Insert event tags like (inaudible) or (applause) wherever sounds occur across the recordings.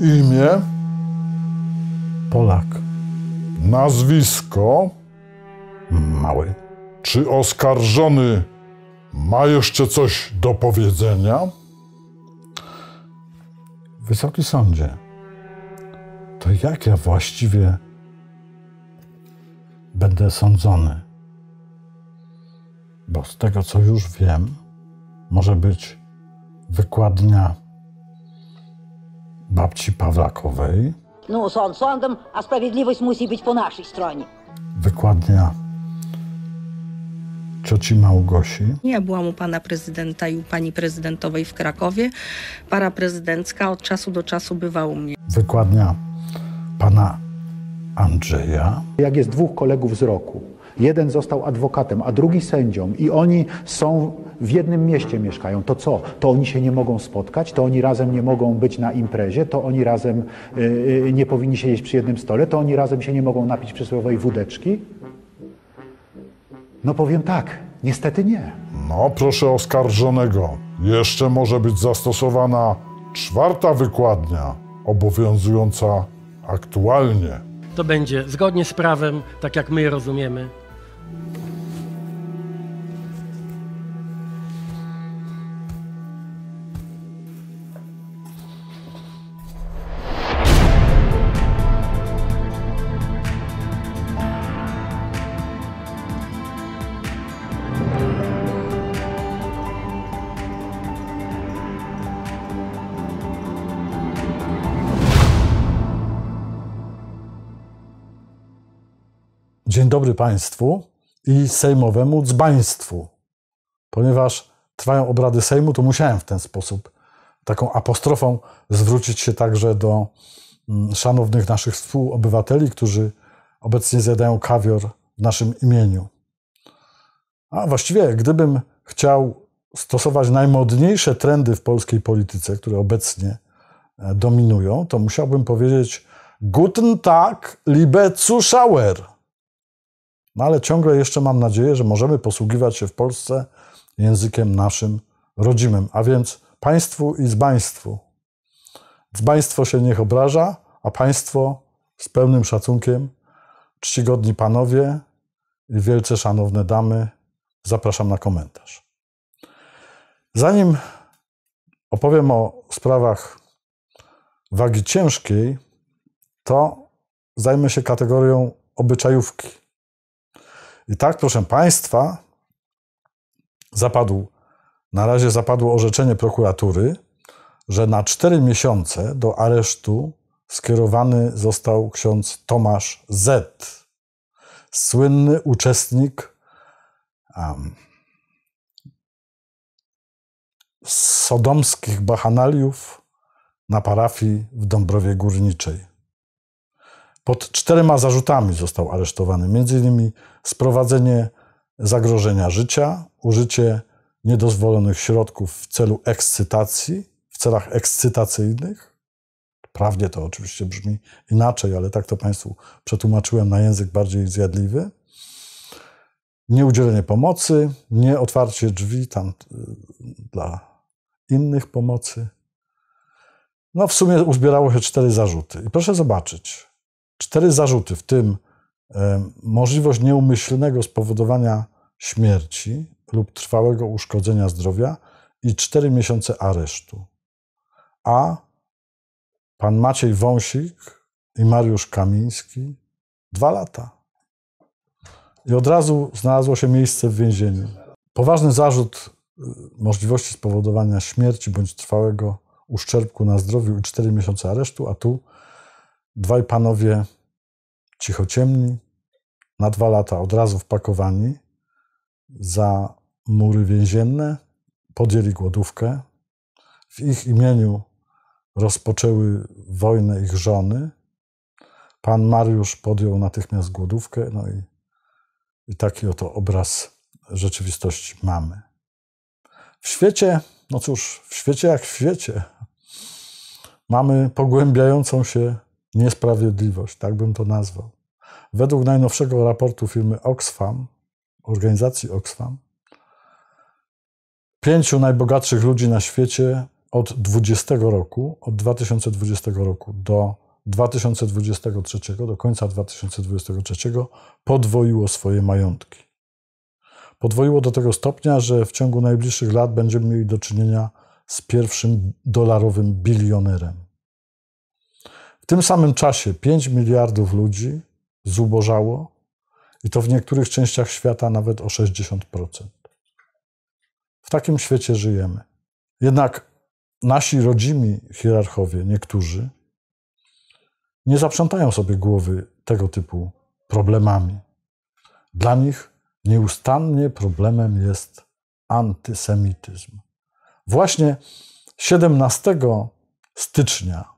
Imię. Polak. Nazwisko. Mały. Czy oskarżony ma jeszcze coś do powiedzenia? Wysoki sądzie, to jak ja właściwie będę sądzony? Bo z tego, co już wiem, może być wykładnia babci Pawlakowej. No, sąd sądem, a sprawiedliwość musi być po naszej stronie. Wykładnia cioci Małgosi. Ja byłam u pana prezydenta i u pani prezydentowej w Krakowie. Para prezydencka od czasu do czasu bywa u mnie. Wykładnia pana Andrzeja. Jak jest dwóch kolegów z roku, jeden został adwokatem, a drugi sędzią i oni są w jednym mieście mieszkają. To co? To oni się nie mogą spotkać, to oni razem nie mogą być na imprezie, to oni razem yy, nie powinni siedzieć przy jednym stole, to oni razem się nie mogą napić przysłowiowej wódeczki? No powiem tak, niestety nie. No proszę oskarżonego, jeszcze może być zastosowana czwarta wykładnia obowiązująca aktualnie. To będzie zgodnie z prawem, tak jak my rozumiemy. dobry państwu i sejmowemu dzbaństwu. Ponieważ trwają obrady Sejmu, to musiałem w ten sposób, taką apostrofą, zwrócić się także do mm, szanownych naszych współobywateli, którzy obecnie zjadają kawior w naszym imieniu. A właściwie, gdybym chciał stosować najmodniejsze trendy w polskiej polityce, które obecnie e, dominują, to musiałbym powiedzieć Guten Tag, liebe Zuschauer. No ale ciągle jeszcze mam nadzieję, że możemy posługiwać się w Polsce językiem naszym rodzimym, a więc państwu i zbaństwu. Dzbaństwo się niech obraża, a państwo z pełnym szacunkiem, czcigodni panowie i wielce szanowne damy, zapraszam na komentarz. Zanim opowiem o sprawach wagi ciężkiej, to zajmę się kategorią obyczajówki. I tak, proszę Państwa, zapadł, na razie zapadło orzeczenie prokuratury, że na cztery miesiące do aresztu skierowany został ksiądz Tomasz Z., słynny uczestnik um, sodomskich bachanaliów na parafii w Dąbrowie Górniczej. Pod czterema zarzutami został aresztowany, między innymi sprowadzenie zagrożenia życia, użycie niedozwolonych środków w celu ekscytacji, w celach ekscytacyjnych. Prawnie to oczywiście brzmi inaczej, ale tak to Państwu przetłumaczyłem na język bardziej zjadliwy. Nieudzielenie pomocy, nieotwarcie drzwi tam y, dla innych pomocy. No w sumie uzbierało się cztery zarzuty. I proszę zobaczyć, cztery zarzuty, w tym E, możliwość nieumyślnego spowodowania śmierci lub trwałego uszkodzenia zdrowia i 4 miesiące aresztu. A pan Maciej Wąsik i Mariusz Kamiński dwa lata. I od razu znalazło się miejsce w więzieniu. Poważny zarzut e, możliwości spowodowania śmierci bądź trwałego uszczerbku na zdrowiu i 4 miesiące aresztu, a tu dwaj panowie cichociemni, na dwa lata od razu wpakowani za mury więzienne, podjęli głodówkę. W ich imieniu rozpoczęły wojnę ich żony. Pan Mariusz podjął natychmiast głodówkę, no i, i taki oto obraz rzeczywistości mamy. W świecie, no cóż, w świecie jak w świecie, mamy pogłębiającą się niesprawiedliwość, tak bym to nazwał. Według najnowszego raportu firmy Oxfam, organizacji Oxfam, pięciu najbogatszych ludzi na świecie od 20 roku, od 2020 roku do 2023, do końca 2023 podwoiło swoje majątki. Podwoiło do tego stopnia, że w ciągu najbliższych lat będziemy mieli do czynienia z pierwszym dolarowym bilionerem tym samym czasie 5 miliardów ludzi zubożało i to w niektórych częściach świata nawet o 60%. W takim świecie żyjemy. Jednak nasi rodzimi hierarchowie, niektórzy, nie zaprzątają sobie głowy tego typu problemami. Dla nich nieustannie problemem jest antysemityzm. Właśnie 17 stycznia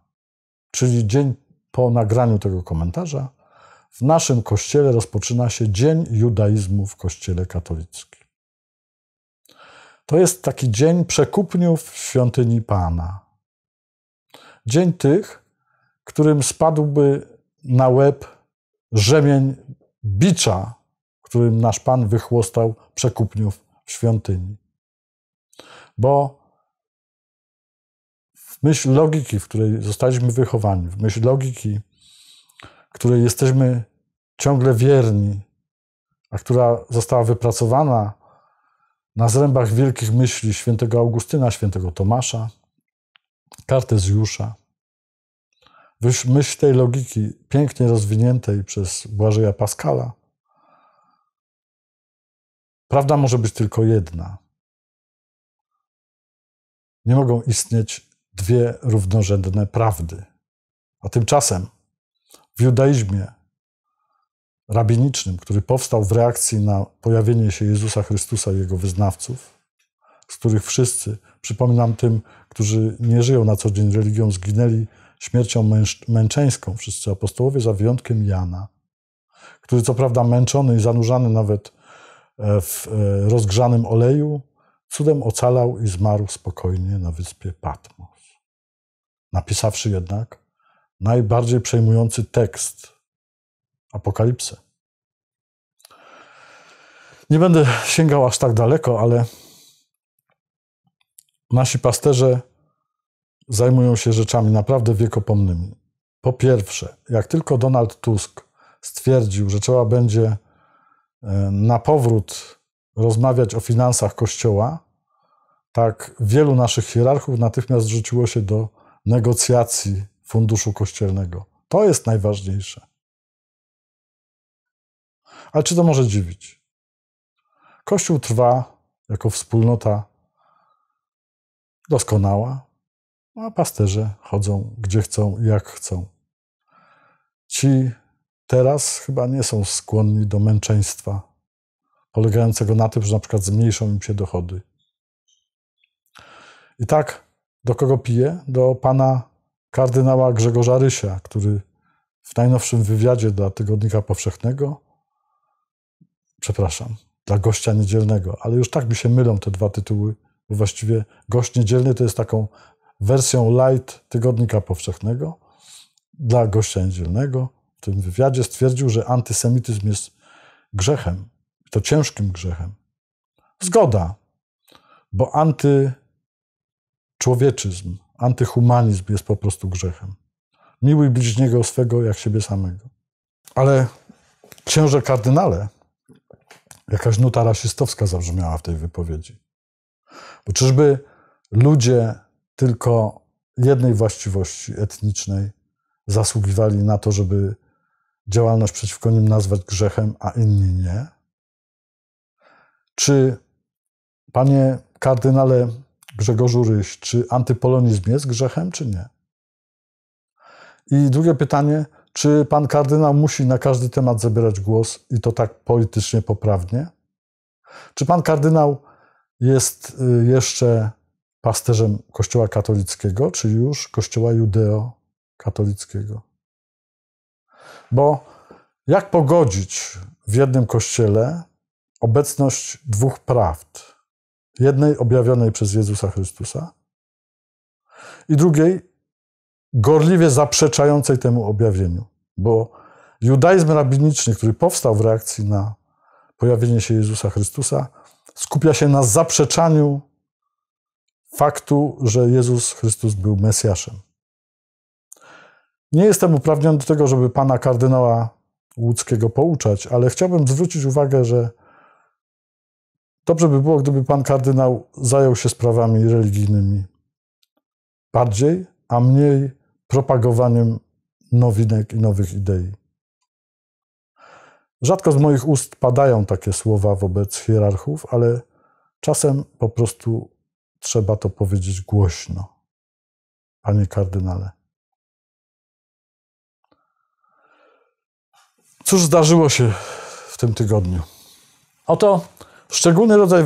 czyli dzień po nagraniu tego komentarza, w naszym kościele rozpoczyna się Dzień Judaizmu w Kościele Katolickim. To jest taki dzień przekupniów w świątyni Pana. Dzień tych, którym spadłby na łeb rzemień bicza, którym nasz Pan wychłostał przekupniów w świątyni. Bo myśl logiki, w której zostaliśmy wychowani, w myśl logiki, której jesteśmy ciągle wierni, a która została wypracowana na zrębach wielkich myśli świętego Augustyna, świętego Tomasza, Kartezjusza. Myśl tej logiki, pięknie rozwiniętej przez Błażeja Paskala, prawda może być tylko jedna. Nie mogą istnieć dwie równorzędne prawdy. A tymczasem w judaizmie rabinicznym, który powstał w reakcji na pojawienie się Jezusa Chrystusa i jego wyznawców, z których wszyscy, przypominam tym, którzy nie żyją na co dzień religią, zginęli śmiercią męż- męczeńską, wszyscy apostołowie, za wyjątkiem Jana, który co prawda męczony i zanurzany nawet e, w e, rozgrzanym oleju, cudem ocalał i zmarł spokojnie na wyspie Patmos napisawszy jednak najbardziej przejmujący tekst Apokalipsy. Nie będę sięgał aż tak daleko, ale nasi pasterze zajmują się rzeczami naprawdę wiekopomnymi. Po pierwsze, jak tylko Donald Tusk stwierdził, że trzeba będzie e, na powrót rozmawiać o finansach Kościoła, tak wielu naszych hierarchów natychmiast rzuciło się do negocjacji funduszu kościelnego. To jest najważniejsze. Ale czy to może dziwić? Kościół trwa jako wspólnota doskonała, a pasterze chodzą gdzie chcą, i jak chcą. Ci teraz chyba nie są skłonni do męczeństwa, polegającego na tym, że na przykład zmniejszą im się dochody. I tak do kogo pije? Do pana kardynała Grzegorza Rysia, który w najnowszym wywiadzie dla Tygodnika Powszechnego, przepraszam, dla Gościa Niedzielnego, ale już tak mi się mylą te dwa tytuły, bo właściwie Gość Niedzielny to jest taką wersją light Tygodnika Powszechnego dla Gościa Niedzielnego. W tym wywiadzie stwierdził, że antysemityzm jest grzechem, to ciężkim grzechem. Zgoda, bo anty Człowieczyzm, antyhumanizm jest po prostu grzechem. Miłuj bliźniego swego jak siebie samego. Ale księże kardynale, jakaś nuta rasistowska zabrzmiała w tej wypowiedzi. Bo czyżby ludzie tylko jednej właściwości etnicznej zasługiwali na to, żeby działalność przeciwko nim nazwać grzechem, a inni nie? Czy, panie kardynale, Grzegorzu Ryś, czy antypolonizm jest grzechem, czy nie? I drugie pytanie, czy pan kardynał musi na każdy temat zabierać głos i to tak politycznie poprawnie? Czy pan kardynał jest y, jeszcze pasterzem Kościoła katolickiego, czy już Kościoła judeo-katolickiego? Bo jak pogodzić w jednym kościele obecność dwóch prawd? Jednej objawionej przez Jezusa Chrystusa i drugiej gorliwie zaprzeczającej temu objawieniu. Bo judaizm rabiniczny, który powstał w reakcji na pojawienie się Jezusa Chrystusa, skupia się na zaprzeczaniu faktu, że Jezus Chrystus był Mesjaszem. Nie jestem uprawniony do tego, żeby pana kardynała łódzkiego pouczać, ale chciałbym zwrócić uwagę, że Dobrze by było, gdyby pan kardynał zajął się sprawami religijnymi bardziej, a mniej propagowaniem nowinek i nowych idei. Rzadko z moich ust padają takie słowa wobec hierarchów, ale czasem po prostu trzeba to powiedzieć głośno. Panie kardynale. Cóż zdarzyło się w tym tygodniu? Oto Szczególny rodzaj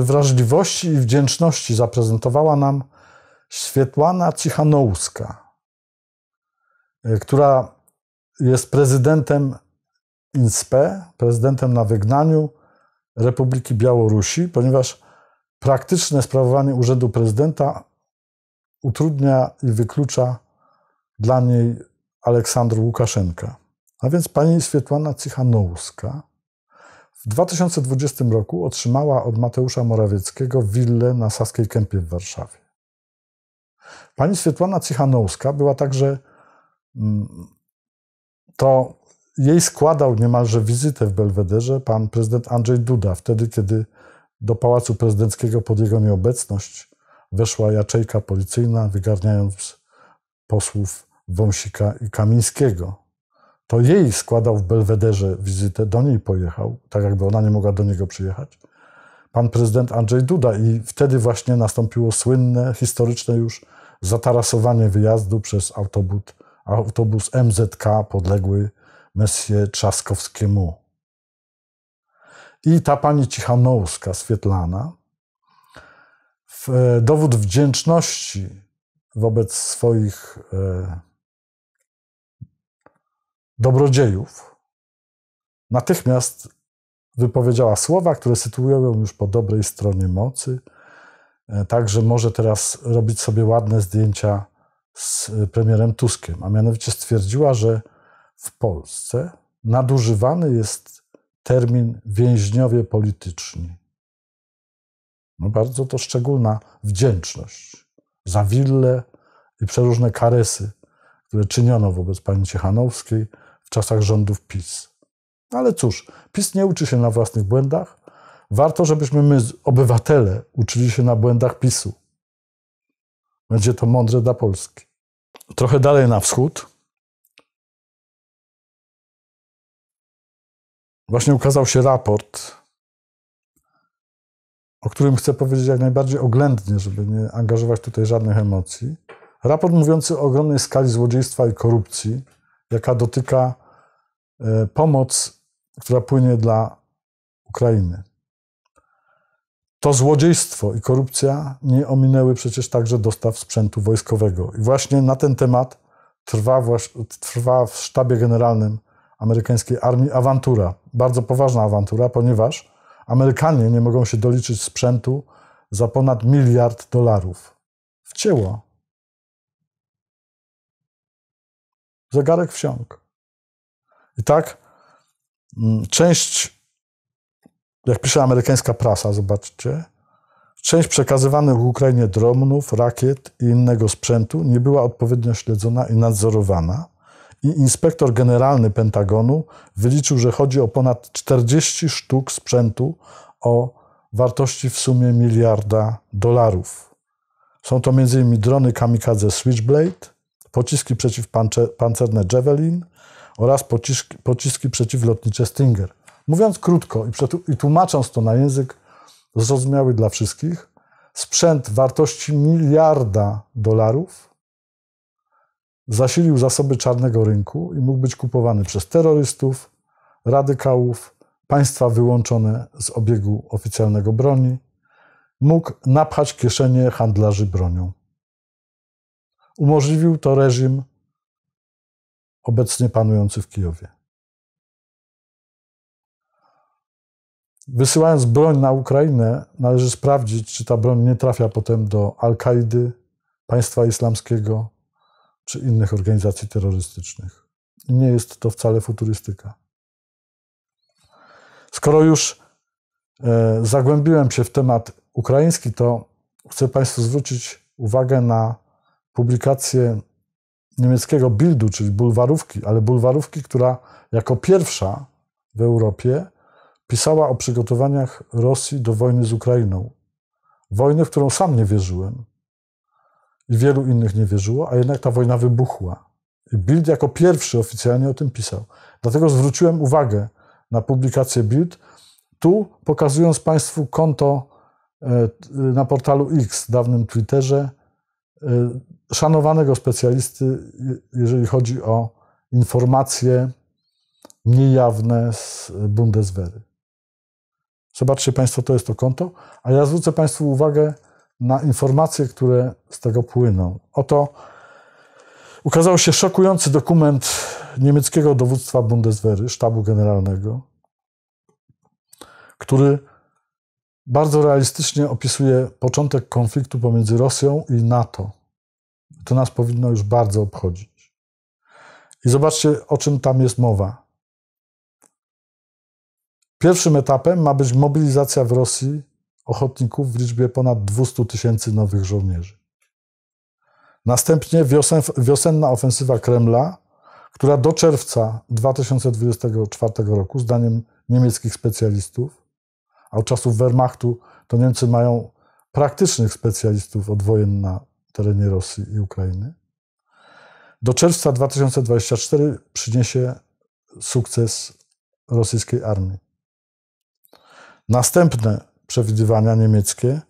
wrażliwości i wdzięczności zaprezentowała nam Świetłana Cichanouska, e, która jest prezydentem INSPE, prezydentem na wygnaniu Republiki Białorusi, ponieważ praktyczne sprawowanie urzędu prezydenta utrudnia i wyklucza dla niej Aleksandr Łukaszenka. A więc pani Świetłana Cichanouska w 2020 roku otrzymała od Mateusza Morawieckiego willę na Saskiej Kępie w Warszawie. Pani Swietłana Cichanowska była także, mm, to jej składał niemalże wizytę w Belwederze pan prezydent Andrzej Duda, wtedy kiedy do Pałacu Prezydenckiego pod jego nieobecność weszła jaczejka policyjna, wygarniając posłów Wąsika i Kamińskiego. To jej składał w Belwederze wizytę, do niej pojechał, tak jakby ona nie mogła do niego przyjechać. Pan prezydent Andrzej Duda i wtedy właśnie nastąpiło słynne, historyczne już zatarasowanie wyjazdu przez autobus, autobus MZK podległy Messie Trzaskowskiemu. I ta pani Cichanowska, Swietlana, w, e, dowód wdzięczności wobec swoich e, dobrodziejów, natychmiast wypowiedziała słowa, które sytuują ją już po dobrej stronie mocy, e, także może teraz robić sobie ładne zdjęcia z e, premierem Tuskiem, a mianowicie stwierdziła, że w Polsce nadużywany jest termin więźniowie polityczni. No bardzo to szczególna wdzięczność za wille i przeróżne karesy, które czyniono wobec pani Ciechanowskiej, w czasach rządów PiS. Ale cóż, PiS nie uczy się na własnych błędach. Warto, żebyśmy my, obywatele, uczyli się na błędach PiSu. Będzie to mądre dla Polski. Trochę dalej na wschód. Właśnie ukazał się raport, o którym chcę powiedzieć jak najbardziej oględnie, żeby nie angażować tutaj żadnych emocji. Raport mówiący o ogromnej skali złodziejstwa i korupcji jaka dotyka e, pomoc, która płynie dla Ukrainy. To złodziejstwo i korupcja nie ominęły przecież także dostaw sprzętu wojskowego. I właśnie na ten temat trwa, trwa w sztabie generalnym amerykańskiej armii awantura. Bardzo poważna awantura, ponieważ Amerykanie nie mogą się doliczyć sprzętu za ponad miliard dolarów. Wcięło Zegarek wsiąkł. I tak mm, część, jak pisze amerykańska prasa, zobaczcie, część przekazywanych Ukrainie dronów, rakiet i innego sprzętu nie była odpowiednio śledzona i nadzorowana. I inspektor generalny Pentagonu wyliczył, że chodzi o ponad 40 sztuk sprzętu o wartości w sumie miliarda dolarów. Są to m.in. drony kamikadze Switchblade, pociski przeciwpancerne Javelin oraz pociski, pociski przeciwlotnicze Stinger. Mówiąc krótko i tłumacząc to na język zrozumiały dla wszystkich, sprzęt wartości miliarda dolarów zasilił zasoby czarnego rynku i mógł być kupowany przez terrorystów, radykałów, państwa wyłączone z obiegu oficjalnego broni, mógł napchać kieszenie handlarzy bronią. Umożliwił to reżim obecnie panujący w Kijowie. Wysyłając broń na Ukrainę, należy sprawdzić, czy ta broń nie trafia potem do Al-Kaidy, państwa islamskiego czy innych organizacji terrorystycznych. nie jest to wcale futurystyka. Skoro już e, zagłębiłem się w temat ukraiński, to chcę Państwu zwrócić uwagę na publikację niemieckiego Bildu, czyli bulwarówki, ale bulwarówki, która jako pierwsza w Europie pisała o przygotowaniach Rosji do wojny z Ukrainą. Wojny, w którą sam nie wierzyłem i wielu innych nie wierzyło, a jednak ta wojna wybuchła. I Bild jako pierwszy oficjalnie o tym pisał. Dlatego zwróciłem uwagę na publikację Bild, tu pokazując Państwu konto e, na portalu X, dawnym Twitterze, e, szanowanego specjalisty, jeżeli chodzi o informacje niejawne z Bundeswehry. Zobaczcie Państwo, to jest to konto, a ja zwrócę Państwu uwagę na informacje, które z tego płyną. Oto ukazał się szokujący dokument niemieckiego dowództwa Bundeswehry, sztabu generalnego, który bardzo realistycznie opisuje początek konfliktu pomiędzy Rosją i NATO to nas powinno już bardzo obchodzić. I zobaczcie, o czym tam jest mowa. Pierwszym etapem ma być mobilizacja w Rosji ochotników w liczbie ponad 200 tysięcy nowych żołnierzy. Następnie wiosen, wiosenna ofensywa Kremla, która do czerwca 2024 roku, zdaniem niemieckich specjalistów, a od czasów Wehrmachtu to Niemcy mają praktycznych specjalistów od wojen na terenie Rosji i Ukrainy. Do czerwca 2024 przyniesie sukces rosyjskiej armii. Następne przewidywania niemieckie.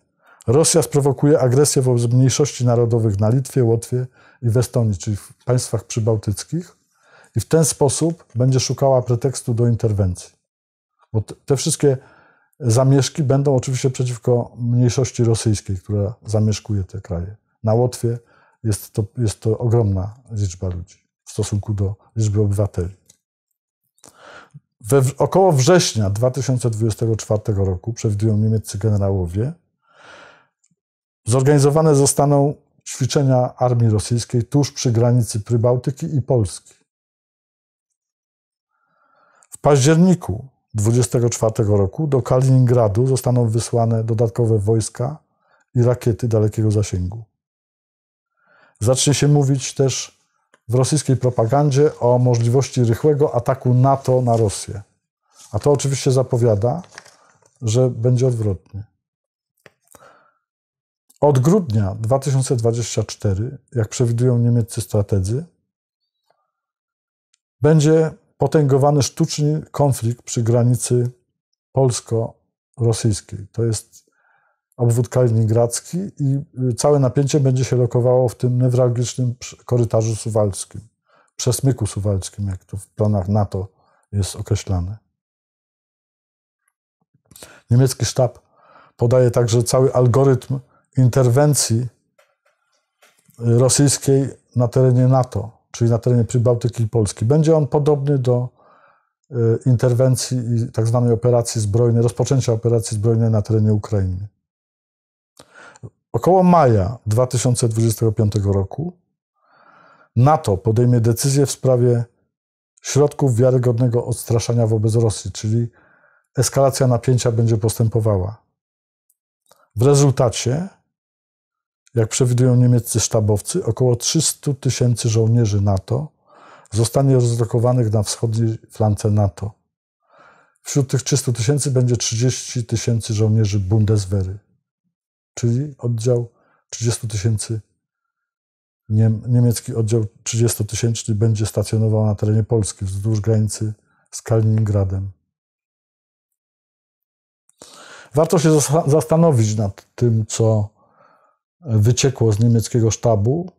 Rosja sprowokuje agresję wobec mniejszości narodowych na Litwie, Łotwie i w Estonii, czyli w państwach przybałtyckich, i w ten sposób będzie szukała pretekstu do interwencji. Bo te wszystkie zamieszki będą oczywiście przeciwko mniejszości rosyjskiej, która zamieszkuje te kraje. Na Łotwie jest to, jest to ogromna liczba ludzi w stosunku do liczby obywateli. We, około września 2024 roku, przewidują niemieccy generałowie, zorganizowane zostaną ćwiczenia armii rosyjskiej tuż przy granicy Prybałtyki i Polski. W październiku 2024 roku do Kaliningradu zostaną wysłane dodatkowe wojska i rakiety dalekiego zasięgu. Zacznie się mówić też w rosyjskiej propagandzie o możliwości rychłego ataku NATO na Rosję. A to oczywiście zapowiada, że będzie odwrotnie. Od grudnia 2024, jak przewidują niemieccy strategzy, będzie potęgowany sztuczny konflikt przy granicy polsko-rosyjskiej. To jest obwód kaliningradzki i y, całe napięcie będzie się lokowało w tym newralgicznym korytarzu suwalskim, przesmyku suwalskim, jak to w planach NATO jest określane. Niemiecki sztab podaje także cały algorytm interwencji y, rosyjskiej na terenie NATO, czyli na terenie Przybałtyki i Polski. Będzie on podobny do y, interwencji i tak zwanej operacji zbrojnej, rozpoczęcia operacji zbrojnej na terenie Ukrainy. Około maja 2025 roku NATO podejmie decyzję w sprawie środków wiarygodnego odstraszania wobec Rosji, czyli eskalacja napięcia będzie postępowała. W rezultacie, jak przewidują niemieccy sztabowcy, około 300 tysięcy żołnierzy NATO zostanie rozlokowanych na wschodniej flance NATO. Wśród tych 300 tysięcy będzie 30 tysięcy żołnierzy Bundeswehry czyli oddział 30 tysięcy, niemiecki oddział 30-tysięczny będzie stacjonował na terenie Polski wzdłuż granicy z Kaliningradem. Warto się zastanowić nad tym, co wyciekło z niemieckiego sztabu,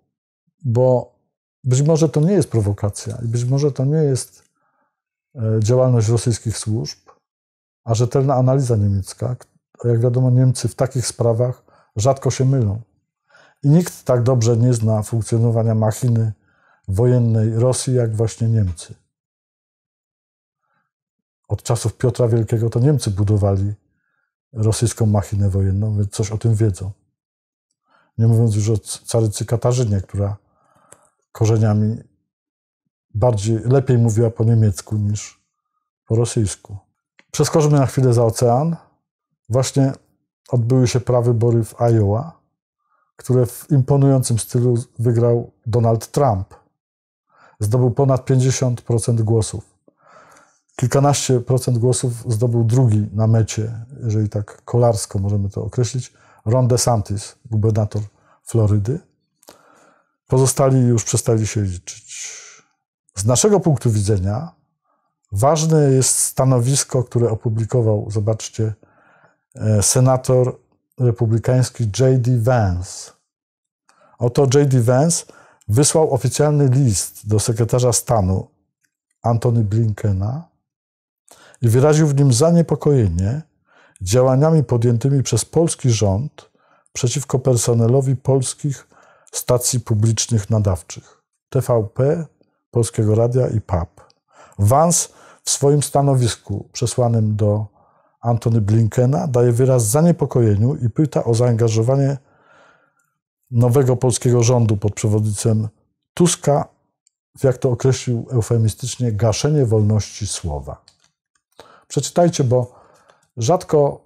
bo być może to nie jest prowokacja i być może to nie jest e, działalność rosyjskich służb, a rzetelna analiza niemiecka. Jak wiadomo, Niemcy w takich sprawach rzadko się mylą. I nikt tak dobrze nie zna funkcjonowania machiny wojennej Rosji jak właśnie Niemcy. Od czasów Piotra Wielkiego to Niemcy budowali rosyjską machinę wojenną, więc coś o tym wiedzą. Nie mówiąc już o carycy Katarzynie, która korzeniami bardziej, lepiej mówiła po niemiecku niż po rosyjsku. Przeskoczmy na chwilę za ocean. Właśnie odbyły się prawybory w Iowa, które w imponującym stylu wygrał Donald Trump. Zdobył ponad 50% głosów. Kilkanaście procent głosów zdobył drugi na mecie, jeżeli tak kolarsko możemy to określić, Ron DeSantis, gubernator Florydy. Pozostali już przestali się liczyć. Z naszego punktu widzenia ważne jest stanowisko, które opublikował, zobaczcie, E, senator republikański J.D. Vance. Oto J.D. Vance wysłał oficjalny list do sekretarza stanu Antony Blinkena i wyraził w nim zaniepokojenie działaniami podjętymi przez polski rząd przeciwko personelowi polskich stacji publicznych nadawczych TVP, Polskiego Radia i PAP. Vance w swoim stanowisku przesłanym do Antony Blinkena daje wyraz zaniepokojeniu i pyta o zaangażowanie nowego polskiego rządu pod przewodnictwem Tuska, w jak to określił eufemistycznie, gaszenie wolności słowa. Przeczytajcie, bo rzadko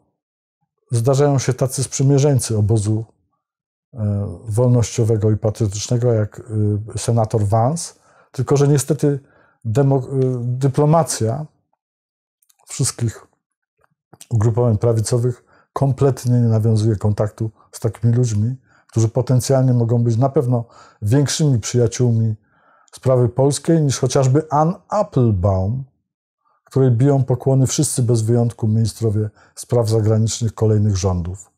zdarzają się tacy sprzymierzeńcy obozu e, wolnościowego i patriotycznego jak e, senator Vance, tylko że niestety e, dyplomacja wszystkich ugrupowań prawicowych kompletnie nie nawiązuje kontaktu z takimi ludźmi, którzy potencjalnie mogą być na pewno większymi przyjaciółmi sprawy polskiej niż chociażby Ann Applebaum, której biją pokłony wszyscy bez wyjątku ministrowie spraw zagranicznych kolejnych rządów.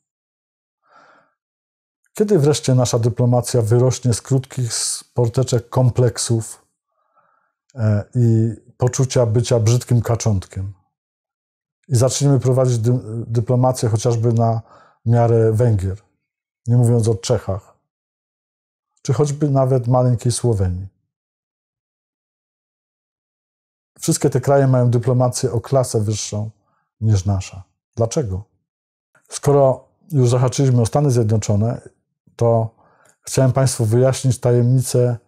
Kiedy wreszcie nasza dyplomacja wyrośnie z krótkich sporteczek kompleksów e, i poczucia bycia brzydkim kaczątkiem? i zaczniemy prowadzić dy, dyplomację chociażby na miarę Węgier, nie mówiąc o Czechach, czy choćby nawet maleńkiej Słowenii. Wszystkie te kraje mają dyplomację o klasę wyższą niż nasza. Dlaczego? Skoro już zahaczyliśmy o Stany Zjednoczone, to chciałem Państwu wyjaśnić tajemnicę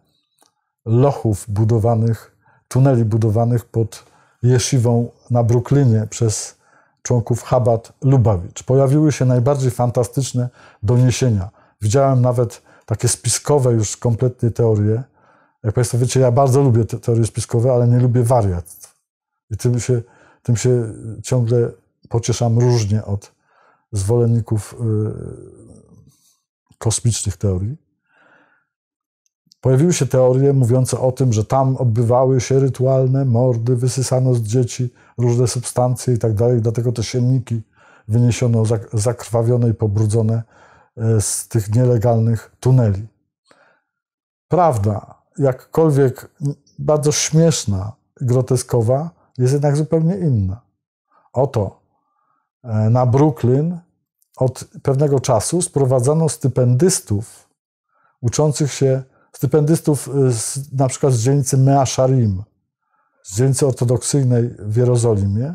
lochów budowanych, tuneli budowanych pod jesiwą na Brooklynie przez członków Chabad Lubawicz. Pojawiły się najbardziej fantastyczne doniesienia. Widziałem nawet takie spiskowe już kompletnie teorie. Jak Państwo wiecie, ja bardzo lubię te teorie spiskowe, ale nie lubię wariactw. I tym się, tym się ciągle pocieszam różnie od zwolenników y, kosmicznych teorii. Pojawiły się teorie mówiące o tym, że tam odbywały się rytualne mordy, wysysano z dzieci różne substancje i tak dalej, dlatego te sienniki wyniesiono zakrwawione i pobrudzone e, z tych nielegalnych tuneli. Prawda, jakkolwiek bardzo śmieszna, groteskowa, jest jednak zupełnie inna. Oto e, na Brooklyn od pewnego czasu sprowadzano stypendystów uczących się stypendystów y, z, na przykład z dzielnicy Mea Sharim, z dzielnicy ortodoksyjnej w Jerozolimie,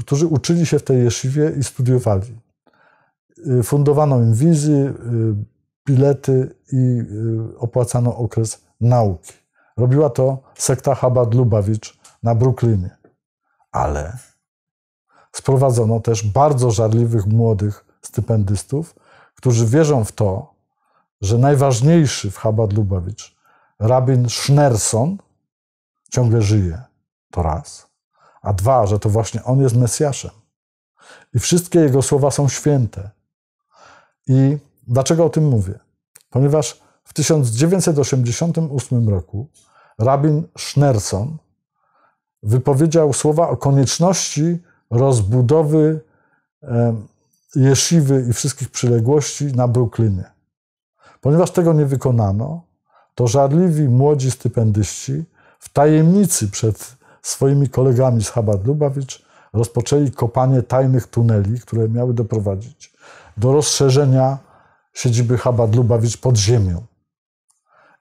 którzy uczyli się w tej jeszywie i studiowali. Y, fundowano im wizy, y, bilety i opłacano okres nauki. Robiła to sekta Chabad Lubawicz na Brooklynie. Ale sprowadzono też bardzo żarliwych młodych stypendystów, którzy wierzą w to, że najważniejszy w Chabad Lubawicz, rabin Schnerson, ciągle żyje. To raz. A dwa, że to właśnie on jest Mesjaszem. I wszystkie jego słowa są święte. I dlaczego o tym mówię? Ponieważ w 1988 roku rabin Schnerson wypowiedział słowa o konieczności rozbudowy jeszywy i wszystkich przyległości na Brooklynie. Ponieważ tego nie wykonano, to żarliwi młodzi stypendyści w tajemnicy przed swoimi kolegami z Chabad-Lubawicz rozpoczęli kopanie tajnych tuneli, które miały doprowadzić do rozszerzenia siedziby Chabad-Lubawicz pod ziemią.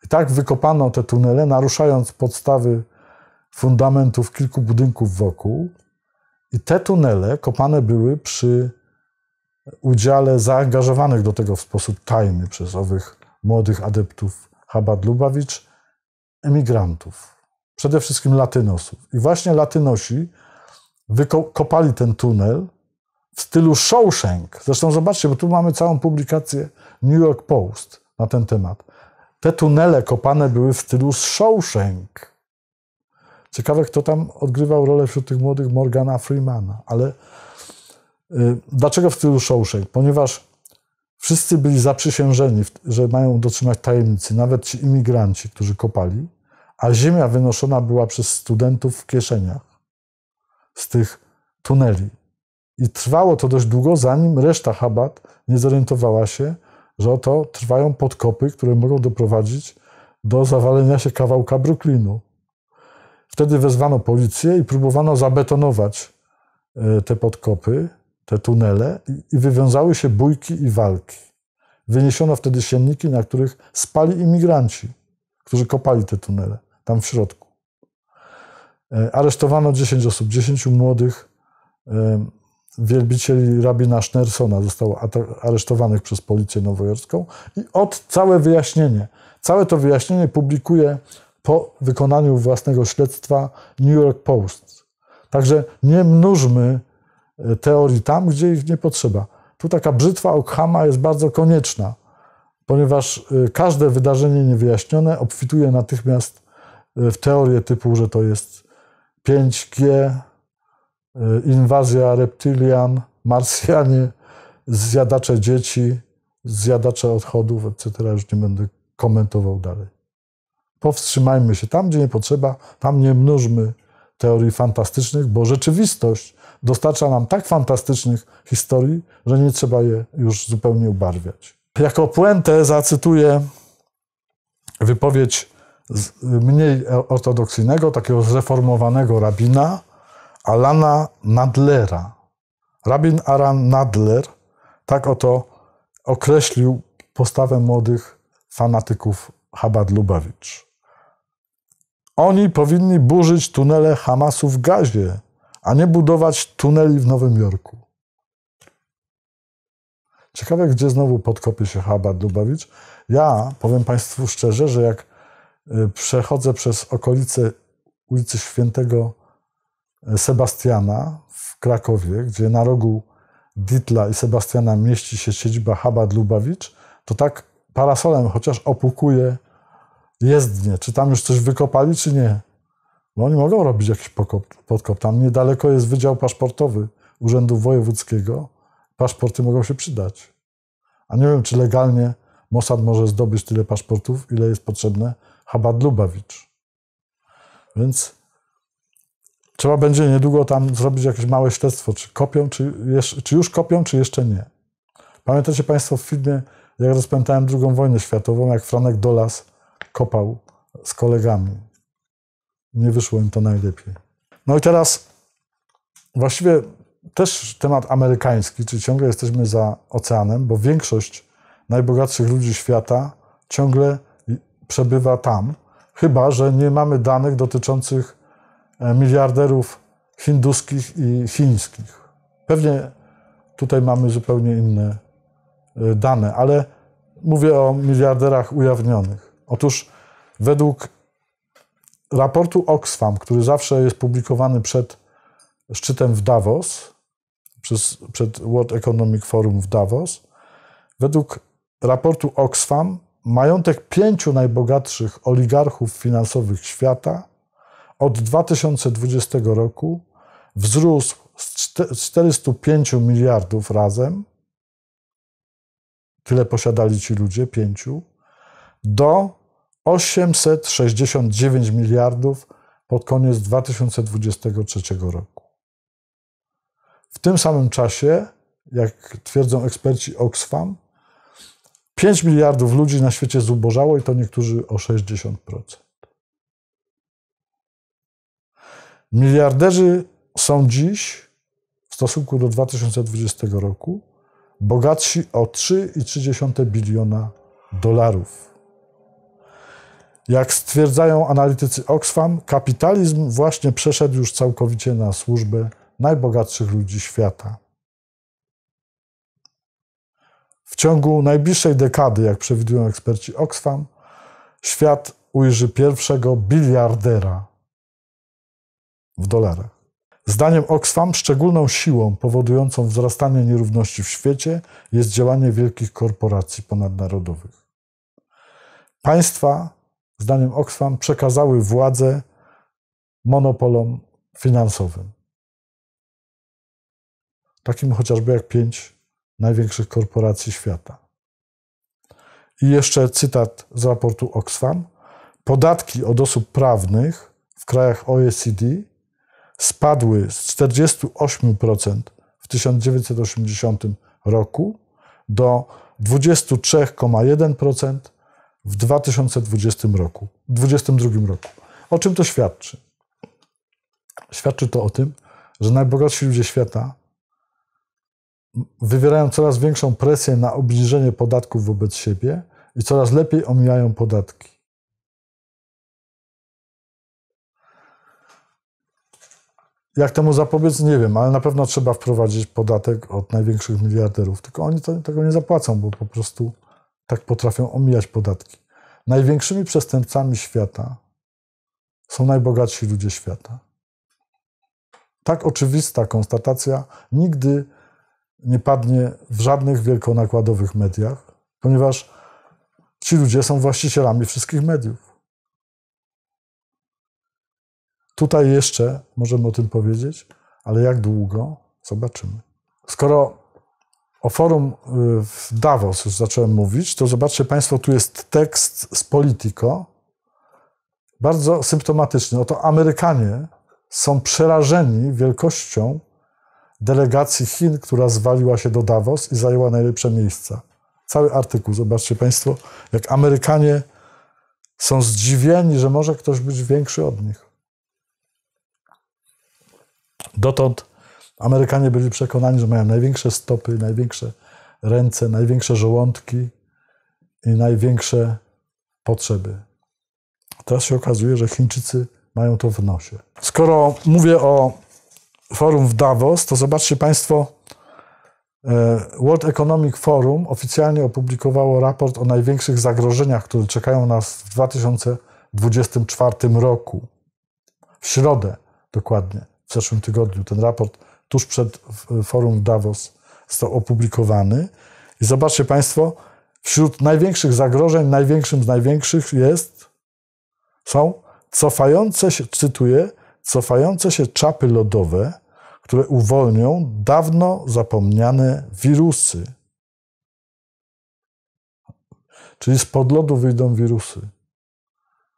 I tak wykopano te tunele, naruszając podstawy fundamentów kilku budynków wokół. I te tunele kopane były przy udziale zaangażowanych do tego w sposób tajny przez owych młodych adeptów Chabad Lubawicz, emigrantów, przede wszystkim Latynosów. I właśnie Latynosi wykopali ten tunel w stylu Shawshank. Zresztą zobaczcie, bo tu mamy całą publikację New York Post na ten temat. Te tunele kopane były w stylu Shawshank. Ciekawe, kto tam odgrywał rolę wśród tych młodych Morgana Freemana, ale Y, dlaczego w tylu Shawshank? Ponieważ wszyscy byli zaprzysiężeni, że mają dotrzymać tajemnicy, nawet ci imigranci, którzy kopali, a ziemia wynoszona była przez studentów w kieszeniach z tych tuneli. I trwało to dość długo, zanim reszta Chabad nie zorientowała się, że oto trwają podkopy, które mogą doprowadzić do zawalenia się kawałka Brooklynu. Wtedy wezwano policję i próbowano zabetonować y, te podkopy te tunele i wywiązały się bójki i walki. Wyniesiono wtedy sienniki, na których spali imigranci, którzy kopali te tunele tam w środku. E, aresztowano 10 osób, 10 młodych e, wielbicieli rabina Schnersona zostało aresztowanych przez policję nowojorską i od całe wyjaśnienie, całe to wyjaśnienie publikuje po wykonaniu własnego śledztwa New York Post. Także nie mnóżmy teorii tam, gdzie ich nie potrzeba. Tu taka brzytwa Okhama jest bardzo konieczna, ponieważ y, każde wydarzenie niewyjaśnione obfituje natychmiast y, w teorię typu, że to jest 5G, y, inwazja reptylian, marsjanie, zjadacze dzieci, zjadacze odchodów, etc. Już nie będę komentował dalej. Powstrzymajmy się tam, gdzie nie potrzeba, tam nie mnóżmy teorii fantastycznych, bo rzeczywistość dostarcza nam tak fantastycznych historii, że nie trzeba je już zupełnie ubarwiać. Jako puentę zacytuję wypowiedź mniej ortodoksyjnego, takiego zreformowanego rabina Alana Nadlera. Rabin Aran Nadler tak oto określił postawę młodych fanatyków Chabad Lubawicz. Oni powinni burzyć tunele Hamasu w Gazie, a nie budować tuneli w Nowym Jorku. Ciekawe, gdzie znowu podkopie się Habard Lubawicz. Ja powiem Państwu szczerze, że jak y, przechodzę przez okolice ulicy Świętego y, Sebastiana w Krakowie, gdzie na rogu Ditla i Sebastiana mieści się siedziba Habad Lubawicz, to tak parasolem chociaż opukuje jezdnię. Czy tam już coś wykopali, czy nie? Bo no oni mogą robić jakiś podkop. Tam niedaleko jest Wydział Paszportowy Urzędu Wojewódzkiego. Paszporty mogą się przydać. A nie wiem, czy legalnie Mossad może zdobyć tyle paszportów, ile jest potrzebne Chabad Lubawicz. Więc trzeba będzie niedługo tam zrobić jakieś małe śledztwo, czy kopią, czy, czy już kopią, czy jeszcze nie. Pamiętacie Państwo w filmie, jak rozpętałem II wojnę światową, jak Franek Dolas kopał z kolegami nie wyszło im to najlepiej. No i teraz właściwie też temat amerykański, czyli ciągle jesteśmy za oceanem, bo większość najbogatszych ludzi świata ciągle przebywa tam, chyba że nie mamy danych dotyczących e, miliarderów hinduskich i chińskich. Pewnie tutaj mamy zupełnie inne e, dane, ale mówię o miliarderach ujawnionych. Otóż według raportu Oxfam, który zawsze jest publikowany przed szczytem w Davos, przez, przed World Economic Forum w Davos, według raportu Oxfam majątek pięciu najbogatszych oligarchów finansowych świata od 2020 roku wzrósł z 405 miliardów razem, tyle posiadali ci ludzie, pięciu, do 869 miliardów pod koniec 2023 roku. W tym samym czasie, jak twierdzą eksperci Oxfam, 5 miliardów ludzi na świecie zubożało i to niektórzy o 60%. Miliarderzy są dziś w stosunku do 2020 roku bogatsi o 3,3 biliona dolarów. Jak stwierdzają analitycy Oxfam, kapitalizm właśnie przeszedł już całkowicie na służbę najbogatszych ludzi świata. W ciągu najbliższej dekady, jak przewidują eksperci Oxfam, świat ujrzy pierwszego biliardera w dolarach. Zdaniem Oxfam szczególną siłą powodującą wzrastanie nierówności w świecie jest działanie wielkich korporacji ponadnarodowych. Państwa zdaniem Oxfam, przekazały władzę monopolom finansowym. Takim chociażby jak pięć największych korporacji świata. I jeszcze cytat z raportu Oxfam. Podatki od osób prawnych w krajach OECD spadły z 48% w 1980 roku do 23,1% w 2020 roku, 2022 roku. O czym to świadczy? Świadczy to o tym, że najbogatsi ludzie świata wywierają coraz większą presję na obniżenie podatków wobec siebie i coraz lepiej omijają podatki. Jak temu zapobiec, nie wiem, ale na pewno trzeba wprowadzić podatek od największych miliarderów. Tylko oni to, tego nie zapłacą, bo po prostu tak potrafią omijać podatki. Największymi przestępcami świata są najbogatsi ludzie świata. Tak oczywista konstatacja nigdy nie padnie w żadnych wielkonakładowych mediach, ponieważ ci ludzie są właścicielami wszystkich mediów. Tutaj jeszcze możemy o tym powiedzieć, ale jak długo, zobaczymy. Skoro o forum y, w Davos już zacząłem mówić, to zobaczcie Państwo, tu jest tekst z Politico, bardzo symptomatyczny. Oto Amerykanie są przerażeni wielkością delegacji Chin, która zwaliła się do Davos i zajęła najlepsze miejsca. Cały artykuł, zobaczcie Państwo, jak Amerykanie są zdziwieni, że może ktoś być większy od nich. Dotąd Amerykanie byli przekonani, że mają największe stopy, największe ręce, największe żołądki i największe potrzeby. Teraz się okazuje, że Chińczycy mają to w nosie. Skoro mówię o forum w Davos, to zobaczcie Państwo, e, World Economic Forum oficjalnie opublikowało raport o największych zagrożeniach, które czekają nas w 2024 roku. W środę dokładnie, w zeszłym tygodniu ten raport tuż przed e, forum Davos został opublikowany. I zobaczcie Państwo, wśród największych zagrożeń, największym z największych jest, są cofające się, cytuję, cofające się czapy lodowe, które uwolnią dawno zapomniane wirusy. Czyli z podlodu wyjdą wirusy,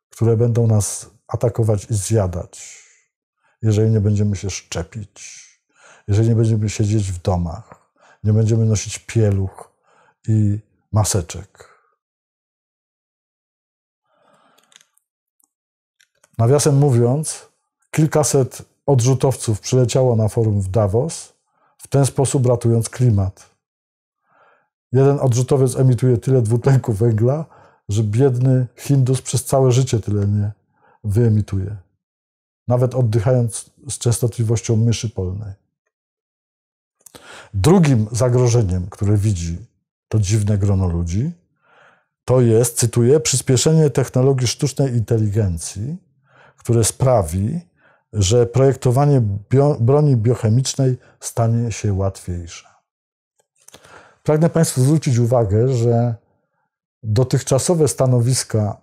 które będą nas atakować i zjadać, jeżeli nie będziemy się szczepić jeżeli nie będziemy siedzieć w domach, nie będziemy nosić pieluch i maseczek. Nawiasem mówiąc, kilkaset odrzutowców przyleciało na forum w Davos, w ten sposób ratując klimat. Jeden odrzutowiec emituje tyle dwutlenku węgla, że biedny Hindus przez całe życie tyle nie wyemituje. Nawet oddychając z częstotliwością myszy polnej. Drugim zagrożeniem, które widzi to dziwne grono ludzi, to jest, cytuję, przyspieszenie technologii sztucznej inteligencji, które sprawi, że projektowanie bio, broni biochemicznej stanie się łatwiejsze. Pragnę Państwu zwrócić uwagę, że dotychczasowe stanowiska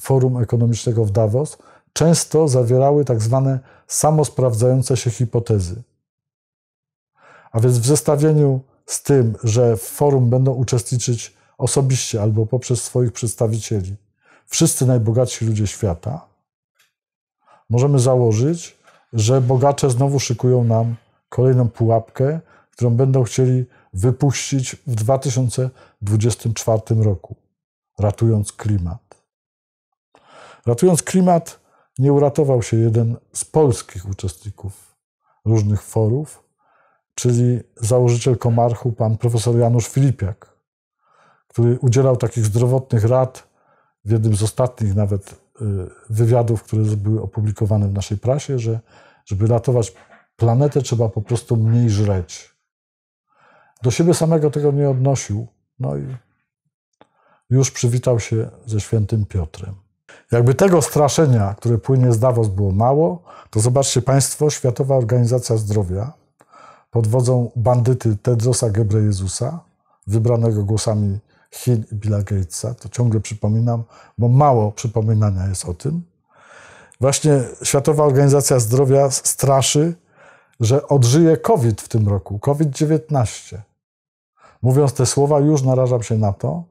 Forum Ekonomicznego w Davos często zawierały tak zwane samosprawdzające się hipotezy. A więc w zestawieniu z tym, że w forum będą uczestniczyć osobiście albo poprzez swoich przedstawicieli wszyscy najbogatsi ludzie świata, możemy założyć, że bogacze znowu szykują nam kolejną pułapkę, którą będą chcieli wypuścić w 2024 roku, ratując klimat. Ratując klimat, nie uratował się jeden z polskich uczestników różnych forów, czyli założyciel Komarchu, pan profesor Janusz Filipiak, który udzielał takich zdrowotnych rad w jednym z ostatnich nawet y, wywiadów, które były opublikowane w naszej prasie, że żeby ratować planetę, trzeba po prostu mniej żreć. Do siebie samego tego nie odnosił, no i już przywitał się ze świętym Piotrem. Jakby tego straszenia, które płynie z Davos, było mało, to zobaczcie Państwo, Światowa Organizacja Zdrowia pod wodzą bandyty Tedrosa Gebrejezusa, wybranego głosami Hill i Billa Gatesa. To ciągle przypominam, bo mało przypominania jest o tym. Właśnie Światowa Organizacja Zdrowia straszy, że odżyje COVID w tym roku, COVID-19. Mówiąc te słowa, już narażam się na to,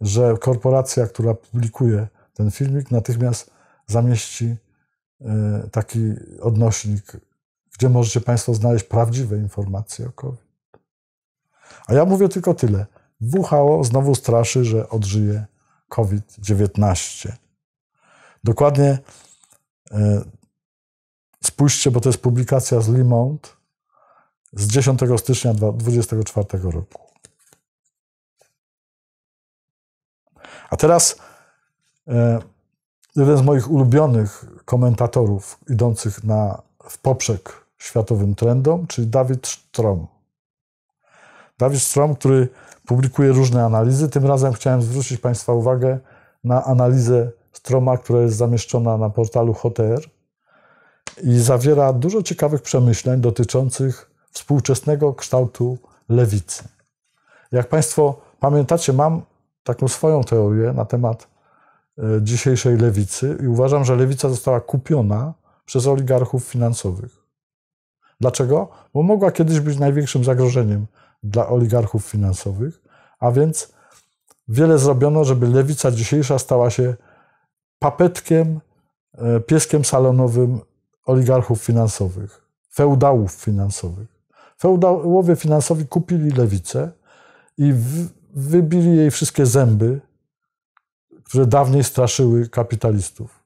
że korporacja, która publikuje ten filmik, natychmiast zamieści e, taki odnośnik gdzie możecie Państwo znaleźć prawdziwe informacje o COVID. A ja mówię tylko tyle. WHO znowu straszy, że odżyje COVID-19. Dokładnie e, spójrzcie, bo to jest publikacja z Limont z 10 stycznia 2024 roku. A teraz e, jeden z moich ulubionych komentatorów idących na, w poprzek światowym trendom, czyli Dawid Strom. Dawid Strom, który publikuje różne analizy. Tym razem chciałem zwrócić Państwa uwagę na analizę Stroma, która jest zamieszczona na portalu HOTR i zawiera dużo ciekawych przemyśleń dotyczących współczesnego kształtu lewicy. Jak Państwo pamiętacie, mam taką swoją teorię na temat e, dzisiejszej lewicy i uważam, że lewica została kupiona przez oligarchów finansowych. Dlaczego? Bo mogła kiedyś być największym zagrożeniem dla oligarchów finansowych, a więc wiele zrobiono, żeby lewica dzisiejsza stała się papetkiem, e, pieskiem salonowym oligarchów finansowych, feudałów finansowych. Feudałowie finansowi kupili lewicę i wybili jej wszystkie zęby, które dawniej straszyły kapitalistów.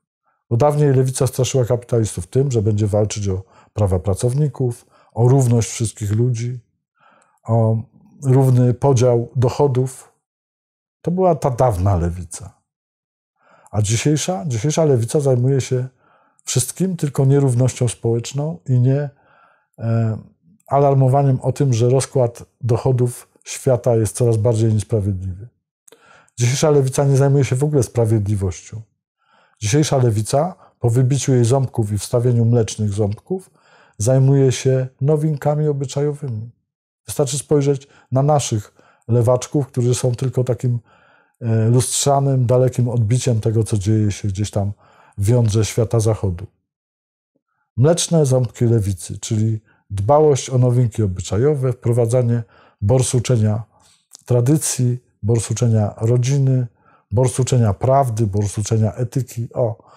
Bo dawniej lewica straszyła kapitalistów tym, że będzie walczyć o prawa pracowników, o równość wszystkich ludzi, o równy podział dochodów. To była ta dawna lewica. A dzisiejsza, dzisiejsza lewica zajmuje się wszystkim, tylko nierównością społeczną i nie e, alarmowaniem o tym, że rozkład dochodów świata jest coraz bardziej niesprawiedliwy. Dzisiejsza lewica nie zajmuje się w ogóle sprawiedliwością. Dzisiejsza lewica po wybiciu jej ząbków i wstawieniu mlecznych ząbków zajmuje się nowinkami obyczajowymi. Wystarczy spojrzeć na naszych lewaczków, którzy są tylko takim e, lustrzanym, dalekim odbiciem tego, co dzieje się gdzieś tam w jądrze świata zachodu. Mleczne ząbki lewicy, czyli dbałość o nowinki obyczajowe, wprowadzanie borsuczenia tradycji, borsuczenia rodziny, borsuczenia prawdy, borsuczenia etyki. O,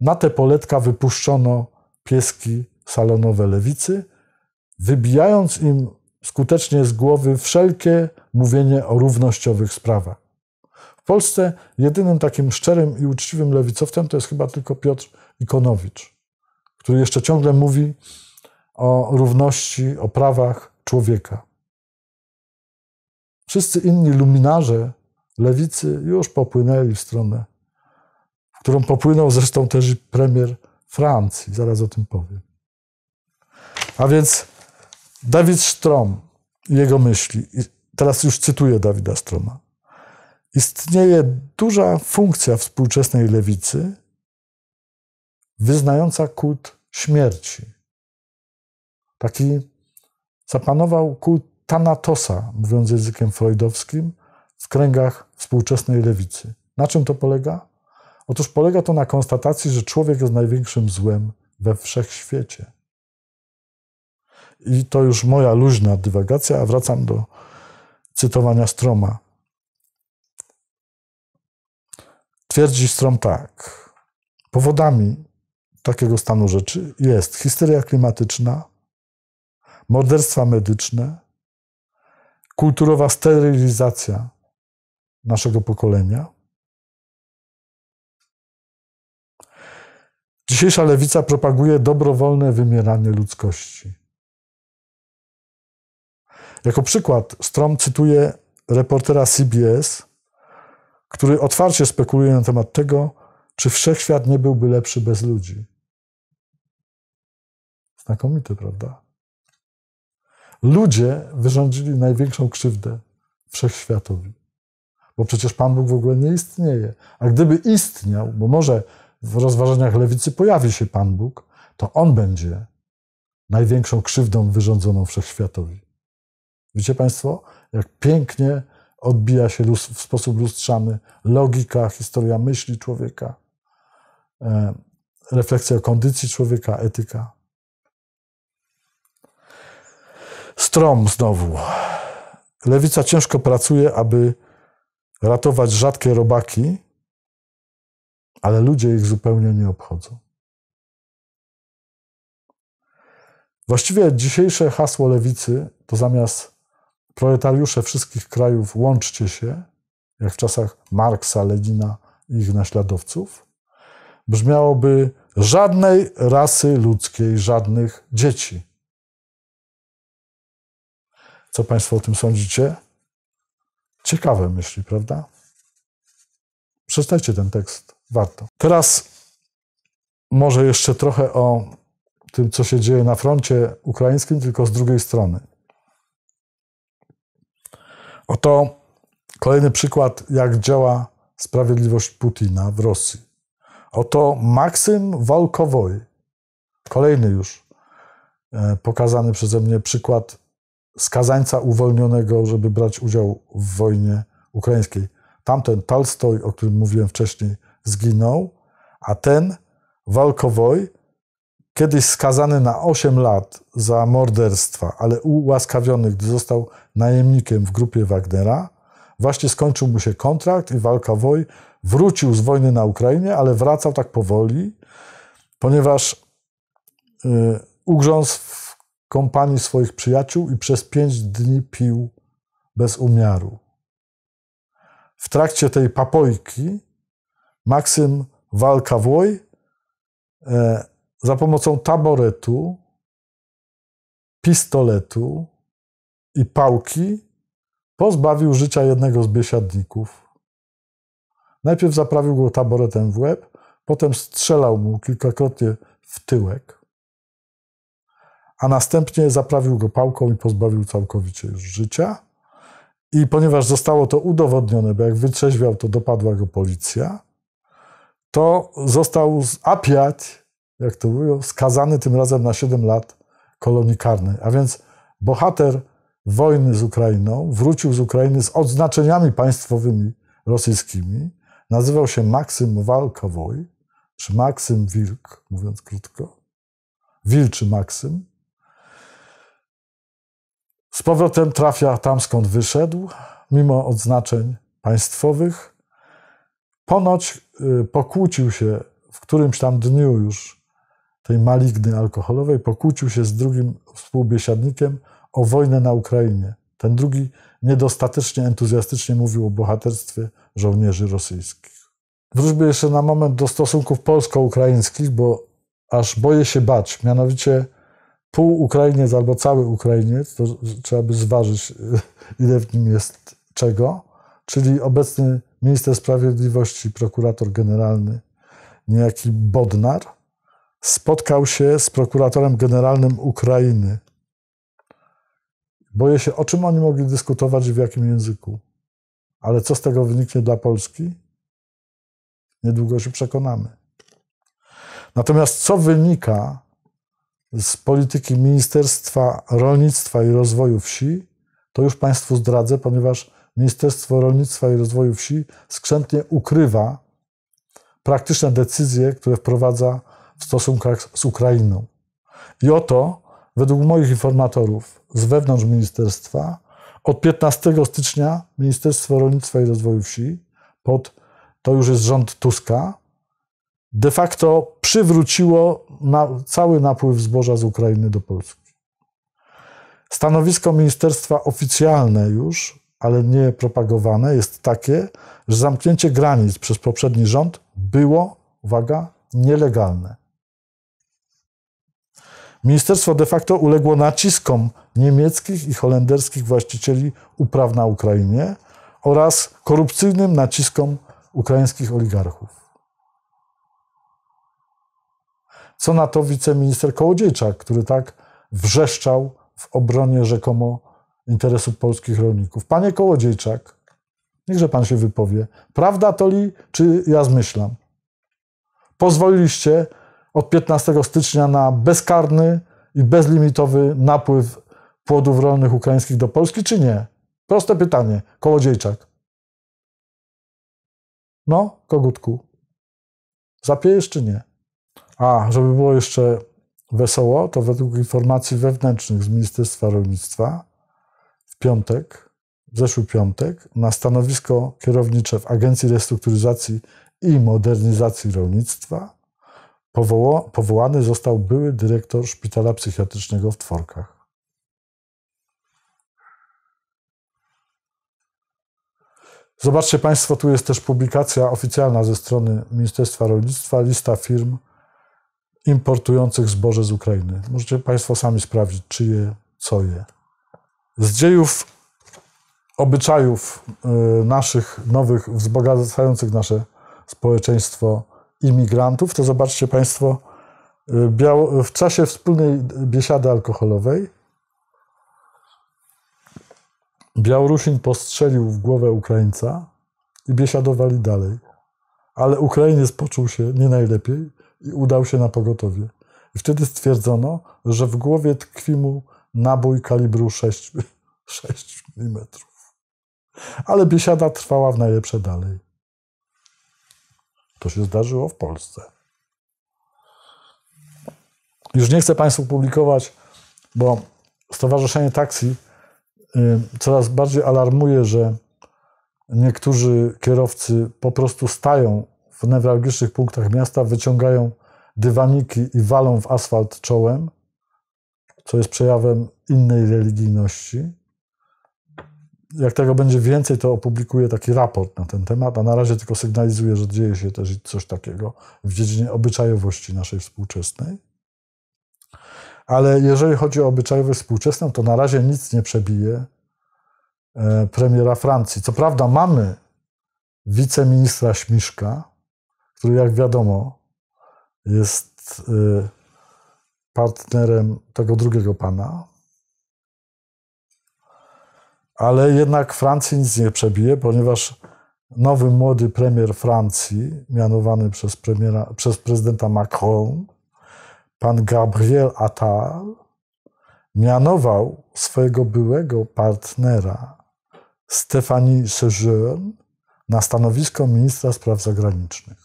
na te poletka wypuszczono pieski salonowe lewicy, wybijając im skutecznie z głowy wszelkie mówienie o równościowych sprawach. W Polsce jedynym takim szczerym i uczciwym lewicowcem to jest chyba tylko Piotr Ikonowicz, który jeszcze ciągle mówi o równości, o prawach człowieka. Wszyscy inni luminarze lewicy już popłynęli w stronę, w którą popłynął zresztą też premier Francji, zaraz o tym powiem. A więc Dawid Strom, jego myśli, teraz już cytuję Dawida Stroma, istnieje duża funkcja współczesnej lewicy wyznająca kult śmierci. Taki zapanował kult Tanatosa, mówiąc językiem freudowskim, w kręgach współczesnej lewicy. Na czym to polega? Otóż polega to na konstatacji, że człowiek jest największym złem we wszechświecie. I to już moja luźna dywagacja, a wracam do cytowania Stroma. Twierdzi Strom tak. Powodami takiego stanu rzeczy jest histeria klimatyczna, morderstwa medyczne, kulturowa sterylizacja naszego pokolenia. Dzisiejsza lewica propaguje dobrowolne wymieranie ludzkości. Jako przykład Strom cytuje reportera CBS, który otwarcie spekuluje na temat tego, czy wszechświat nie byłby lepszy bez ludzi. Znakomity, prawda? Ludzie wyrządzili największą krzywdę wszechświatowi. Bo przecież Pan Bóg w ogóle nie istnieje. A gdyby istniał, bo może w rozważaniach lewicy pojawi się Pan Bóg, to on będzie największą krzywdą wyrządzoną wszechświatowi. Widzicie Państwo, jak pięknie odbija się w sposób lustrzany logika, historia myśli człowieka, e, refleksja o kondycji człowieka, etyka. Strom znowu. Lewica ciężko pracuje, aby ratować rzadkie robaki, ale ludzie ich zupełnie nie obchodzą. Właściwie dzisiejsze hasło lewicy to zamiast proletariusze wszystkich krajów, łączcie się, jak w czasach Marksa, Lenina i ich naśladowców, brzmiałoby żadnej rasy ludzkiej, żadnych dzieci. Co Państwo o tym sądzicie? Ciekawe myśli, prawda? Przeczytajcie ten tekst, warto. Teraz może jeszcze trochę o tym, co się dzieje na froncie ukraińskim, tylko z drugiej strony. Oto kolejny przykład, jak działa sprawiedliwość Putina w Rosji. Oto Maksym Walkowoj, kolejny już e, pokazany przeze mnie przykład skazańca uwolnionego, żeby brać udział w wojnie ukraińskiej. Tamten Talstoj, o którym mówiłem wcześniej, zginął, a ten Walkowoj kiedyś skazany na 8 lat za morderstwa, ale ułaskawiony, gdy został najemnikiem w grupie Wagnera, właśnie skończył mu się kontrakt i walka woj, wrócił z wojny na Ukrainie, ale wracał tak powoli, ponieważ yy, ugrzązł w kompanii swoich przyjaciół i przez pięć dni pił bez umiaru. W trakcie tej papojki Maksym Walka Woj e, za pomocą taboretu, pistoletu i pałki pozbawił życia jednego z biesiadników. Najpierw zaprawił go taboretem w łeb, potem strzelał mu kilkakrotnie w tyłek, a następnie zaprawił go pałką i pozbawił całkowicie już życia. I ponieważ zostało to udowodnione, bo jak wytrzeźwiał, to dopadła go policja, to został zapiać jak to mówią, skazany tym razem na 7 lat kolonii karnej. A więc bohater wojny z Ukrainą wrócił z Ukrainy z odznaczeniami państwowymi rosyjskimi. Nazywał się Maksym Walkowoj, czy Maksym Wilk, mówiąc krótko. Wilczy Maksym. Z powrotem trafia tam, skąd wyszedł, mimo odznaczeń państwowych. Ponoć y, pokłócił się w którymś tam dniu już tej maligny alkoholowej, pokłócił się z drugim współbiesiadnikiem o wojnę na Ukrainie. Ten drugi niedostatecznie entuzjastycznie mówił o bohaterstwie żołnierzy rosyjskich. Wróćmy jeszcze na moment do stosunków polsko-ukraińskich, bo aż boję się bać. Mianowicie pół Ukrainiec albo cały Ukrainiec, to trzeba by zważyć, (laughs) ile w nim jest czego, czyli obecny minister sprawiedliwości, prokurator generalny, niejaki Bodnar, spotkał się z prokuratorem generalnym Ukrainy. Boję się, o czym oni mogli dyskutować i w jakim języku. Ale co z tego wyniknie dla Polski? Niedługo się przekonamy. Natomiast co wynika z polityki Ministerstwa Rolnictwa i Rozwoju Wsi, to już Państwu zdradzę, ponieważ Ministerstwo Rolnictwa i Rozwoju Wsi skrzętnie ukrywa praktyczne decyzje, które wprowadza stosunkach z Ukrainą. I oto, według moich informatorów z wewnątrz ministerstwa, od 15 stycznia Ministerstwo Rolnictwa i Rozwoju Wsi, pod, to już jest rząd Tuska, de facto przywróciło na, cały napływ zboża z Ukrainy do Polski. Stanowisko ministerstwa oficjalne już, ale nie propagowane, jest takie, że zamknięcie granic przez poprzedni rząd było, uwaga, nielegalne. Ministerstwo de facto uległo naciskom niemieckich i holenderskich właścicieli upraw na Ukrainie oraz korupcyjnym naciskom ukraińskich oligarchów. Co na to wiceminister Kołodziejczak, który tak wrzeszczał w obronie rzekomo interesów polskich rolników. Panie Kołodziejczak, niechże pan się wypowie. Prawda to li, czy ja zmyślam? Pozwoliliście od 15 stycznia na bezkarny i bezlimitowy napływ płodów rolnych ukraińskich do Polski, czy nie? Proste pytanie, Kołodziejczak. No, kogutku. Zapiejesz czy nie? A, żeby było jeszcze wesoło, to według informacji wewnętrznych z Ministerstwa Rolnictwa w piątek, w zeszły piątek, na stanowisko kierownicze w Agencji Restrukturyzacji i Modernizacji Rolnictwa powołany został były dyrektor szpitala psychiatrycznego w Tworkach. Zobaczcie Państwo, tu jest też publikacja oficjalna ze strony Ministerstwa Rolnictwa, lista firm importujących zboże z Ukrainy. Możecie Państwo sami sprawdzić, czyje, co je. Z dziejów obyczajów y, naszych, nowych, wzbogacających nasze społeczeństwo imigrantów, to zobaczcie Państwo, y, w czasie wspólnej biesiady alkoholowej Białorusin postrzelił w głowę Ukraińca i biesiadowali dalej. Ale Ukrainiec poczuł się nie najlepiej i udał się na pogotowie. I wtedy stwierdzono, że w głowie tkwi mu nabój kalibru 6, 6 mm. Ale biesiada trwała w najlepsze dalej. To się zdarzyło w Polsce. Już nie chcę Państwu publikować, bo Stowarzyszenie Taksi y, coraz bardziej alarmuje, że niektórzy kierowcy po prostu stają w newralgicznych punktach miasta, wyciągają dywaniki i walą w asfalt czołem, co jest przejawem innej religijności jak tego będzie więcej, to opublikuję taki raport na ten temat, a na razie tylko sygnalizuję, że dzieje się też coś takiego w dziedzinie obyczajowości naszej współczesnej. Ale jeżeli chodzi o obyczajowość współczesną, to na razie nic nie przebije e, premiera Francji. Co prawda mamy wiceministra Śmiszka, który jak wiadomo jest e, partnerem tego drugiego pana, ale jednak Francji nic nie przebije, ponieważ nowy młody premier Francji, mianowany przez, premiera, przez prezydenta Macron, pan Gabriel Attal, mianował swojego byłego partnera Stéphanie Sejourne na stanowisko ministra spraw zagranicznych.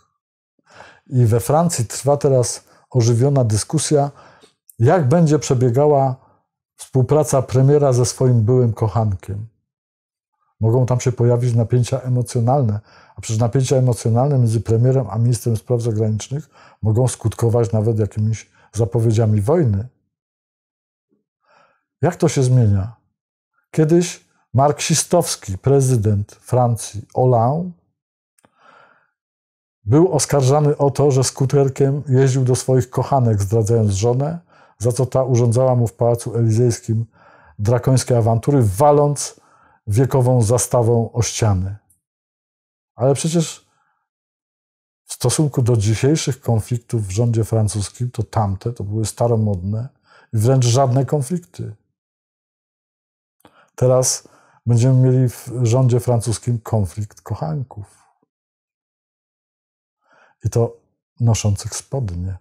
I we Francji trwa teraz ożywiona dyskusja, jak będzie przebiegała Współpraca premiera ze swoim byłym kochankiem. Mogą tam się pojawić napięcia emocjonalne, a przecież napięcia emocjonalne między premierem a ministrem spraw zagranicznych mogą skutkować nawet jakimiś zapowiedziami wojny. Jak to się zmienia? Kiedyś marksistowski prezydent Francji Hollande był oskarżany o to, że skuterkiem jeździł do swoich kochanek, zdradzając żonę, za co ta urządzała mu w Pałacu Elizejskim drakońskie awantury, waląc wiekową zastawą o ściany. Ale przecież w stosunku do dzisiejszych konfliktów w rządzie francuskim, to tamte to były staromodne i wręcz żadne konflikty. Teraz będziemy mieli w rządzie francuskim konflikt kochanków. I to noszących spodnie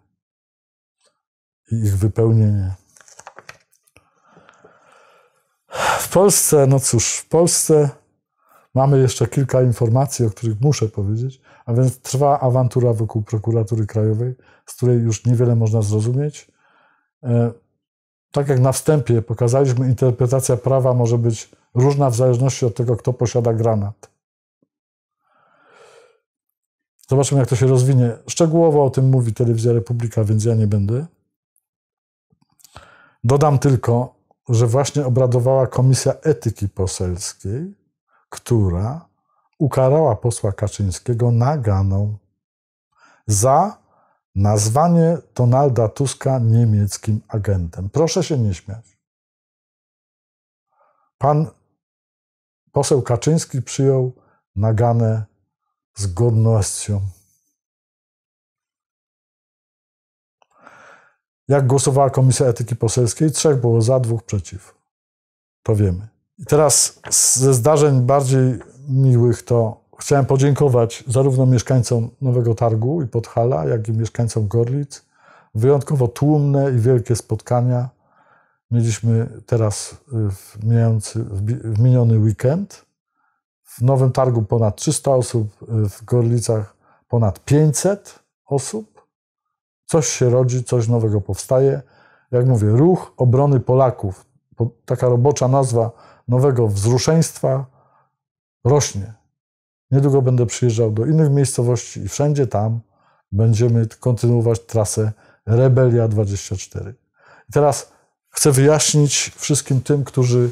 ich wypełnienie. W Polsce, no cóż, w Polsce mamy jeszcze kilka informacji, o których muszę powiedzieć, a więc trwa awantura wokół prokuratury krajowej, z której już niewiele można zrozumieć. E, tak jak na wstępie pokazaliśmy, interpretacja prawa może być różna w zależności od tego, kto posiada granat. Zobaczymy, jak to się rozwinie. Szczegółowo o tym mówi Telewizja Republika, więc ja nie będę. Dodam tylko, że właśnie obradowała Komisja Etyki Poselskiej, która ukarała posła Kaczyńskiego naganą za nazwanie Donalda Tuska niemieckim agentem. Proszę się nie śmiać. Pan poseł Kaczyński przyjął naganę z godnością. Jak głosowała Komisja Etyki Poselskiej? Trzech było za, dwóch przeciw. To wiemy. I teraz ze zdarzeń bardziej miłych to chciałem podziękować zarówno mieszkańcom Nowego Targu i Podhala, jak i mieszkańcom Gorlic. Wyjątkowo tłumne i wielkie spotkania mieliśmy teraz y, w, mijający, w miniony weekend. W Nowym Targu ponad 300 osób, y, w Gorlicach ponad 500 osób. Coś się rodzi, coś nowego powstaje. Jak mówię, ruch obrony Polaków, taka robocza nazwa nowego wzruszeństwa, rośnie. Niedługo będę przyjeżdżał do innych miejscowości i wszędzie tam będziemy kontynuować trasę Rebelia 24. I teraz chcę wyjaśnić wszystkim tym, którzy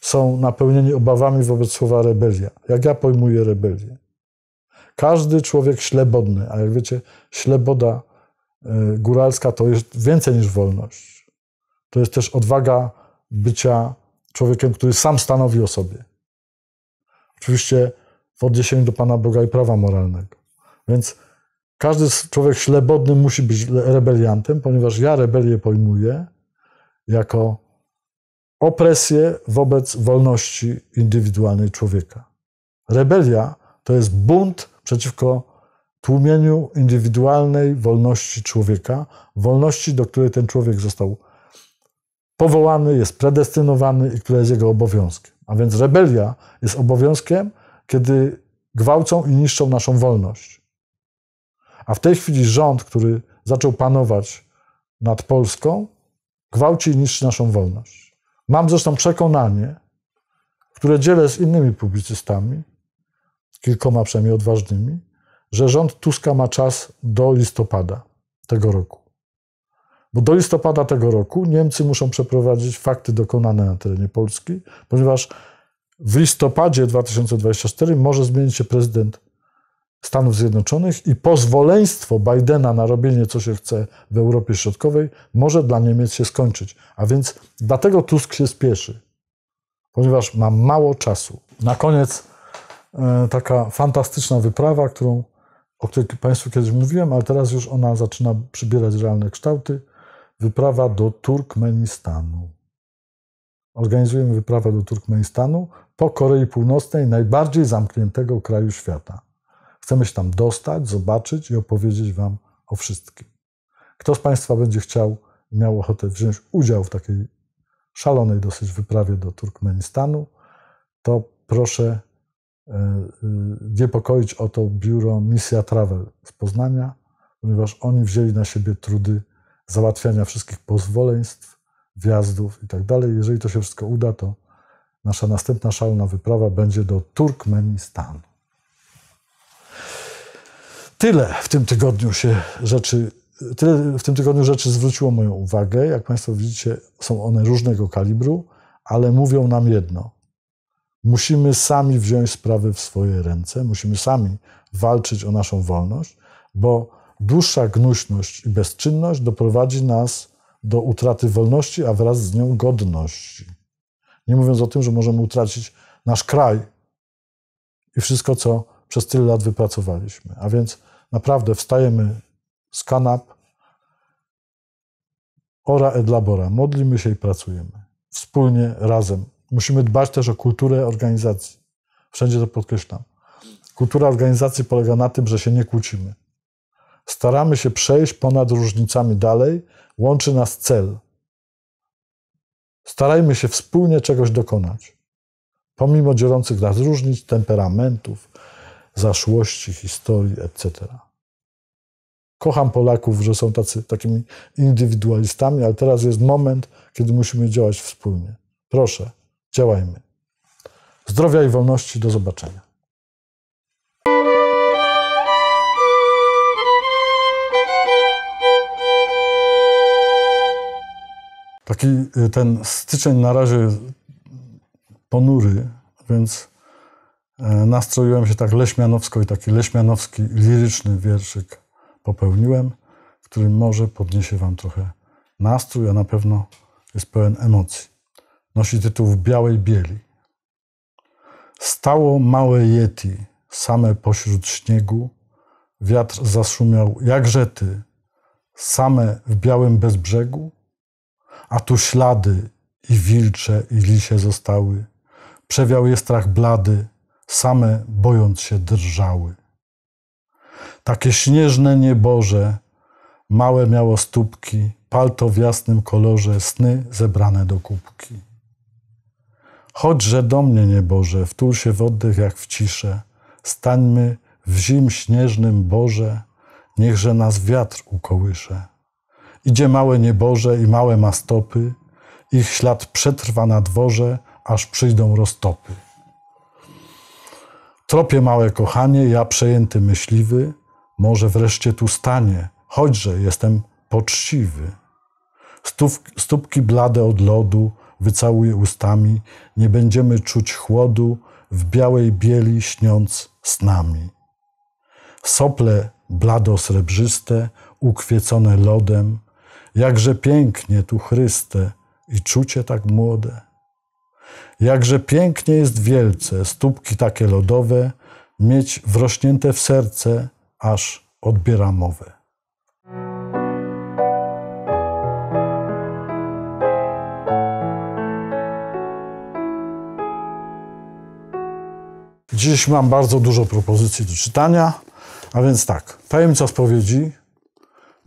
są napełnieni obawami wobec słowa rebelia. Jak ja pojmuję rebelię? Każdy człowiek ślebodny, a jak wiecie, śleboda E, góralska to jest więcej niż wolność. To jest też odwaga bycia człowiekiem, który sam stanowi o sobie. Oczywiście w odniesieniu do Pana Boga i prawa moralnego. Więc każdy człowiek ślebodny musi być rebeliantem, ponieważ ja rebelię pojmuję jako opresję wobec wolności indywidualnej człowieka. Rebelia to jest bunt przeciwko tłumieniu indywidualnej wolności człowieka, wolności, do której ten człowiek został powołany, jest predestynowany i która jest jego obowiązkiem. A więc rebelia jest obowiązkiem, kiedy gwałcą i niszczą naszą wolność. A w tej chwili rząd, który zaczął panować nad Polską, gwałci i niszczy naszą wolność. Mam zresztą przekonanie, które dzielę z innymi publicystami, kilkoma przynajmniej odważnymi, że rząd Tuska ma czas do listopada tego roku. Bo do listopada tego roku Niemcy muszą przeprowadzić fakty dokonane na terenie Polski, ponieważ w listopadzie 2024 może zmienić się prezydent Stanów Zjednoczonych i pozwoleństwo Bidena na robienie co się chce w Europie Środkowej może dla Niemiec się skończyć. A więc dlatego Tusk się spieszy, ponieważ ma mało czasu. Na koniec e, taka fantastyczna wyprawa, którą o której Państwu kiedyś mówiłem, ale teraz już ona zaczyna przybierać realne kształty. Wyprawa do Turkmenistanu. Organizujemy wyprawę do Turkmenistanu po Korei Północnej, najbardziej zamkniętego kraju świata. Chcemy się tam dostać, zobaczyć i opowiedzieć Wam o wszystkim. Kto z Państwa będzie chciał i miał ochotę wziąć udział w takiej szalonej dosyć wyprawie do Turkmenistanu, to proszę E, e, niepokoić o to biuro Misja Travel z Poznania, ponieważ oni wzięli na siebie trudy załatwiania wszystkich pozwoleństw, wjazdów i tak dalej. Jeżeli to się wszystko uda, to nasza następna szalona wyprawa będzie do Turkmenistanu. Tyle w tym tygodniu się rzeczy, tyle w tym tygodniu rzeczy zwróciło moją uwagę. Jak Państwo widzicie, są one różnego kalibru, ale mówią nam jedno – Musimy sami wziąć sprawy w swoje ręce, musimy sami walczyć o naszą wolność, bo dłuższa gnuśność i bezczynność doprowadzi nas do utraty wolności, a wraz z nią godności. Nie mówiąc o tym, że możemy utracić nasz kraj i wszystko, co przez tyle lat wypracowaliśmy. A więc naprawdę wstajemy z kanap, ora et labora, modlimy się i pracujemy. Wspólnie, razem, Musimy dbać też o kulturę organizacji. Wszędzie to podkreślam. Kultura organizacji polega na tym, że się nie kłócimy. Staramy się przejść ponad różnicami dalej, łączy nas cel. Starajmy się wspólnie czegoś dokonać. Pomimo dzielących nas różnic, temperamentów, zaszłości, historii, etc. Kocham Polaków, że są tacy, takimi indywidualistami, ale teraz jest moment, kiedy musimy działać wspólnie. Proszę, Działajmy. Zdrowia i wolności. Do zobaczenia. Taki y, ten styczeń na razie ponury, więc y, nastroiłem się tak leśmianowsko i taki leśmianowski, liryczny wierszyk popełniłem, który może podniesie Wam trochę nastrój, a na pewno jest pełen emocji nosi tytuł W białej bieli. Stało małe Yeti, same pośród śniegu, wiatr zaszumiał, jakże ty, same w białym bezbrzegu? A tu ślady i wilcze i lisie zostały, przewiał je strach blady, same bojąc się drżały. Takie śnieżne nieboże, małe miało stópki, palto w jasnym kolorze, sny zebrane do kubki. Chodźże do mnie, nieboże, wtul się w oddech jak w ciszę. Stańmy w zim śnieżnym Boże, niechże nas wiatr ukołysze. Idzie małe nieboże i małe ma stopy, ich ślad przetrwa na dworze, aż przyjdą roztopy. Tropie małe kochanie, ja przejęty myśliwy, może wreszcie tu stanie, Chodźże, jestem poczciwy. Stów, stópki blade od lodu, wycałuje ustami, nie będziemy czuć chłodu w białej bieli śniąc z nami. Sople blado-srebrzyste, ukwiecone lodem, jakże pięknie tu Chryste i czucie tak młode. Jakże pięknie jest wielce, stópki takie lodowe, mieć wrośnięte w serce, aż odbiera mowę. Dziś mam bardzo dużo propozycji do czytania, a więc tak, tajemnica spowiedzi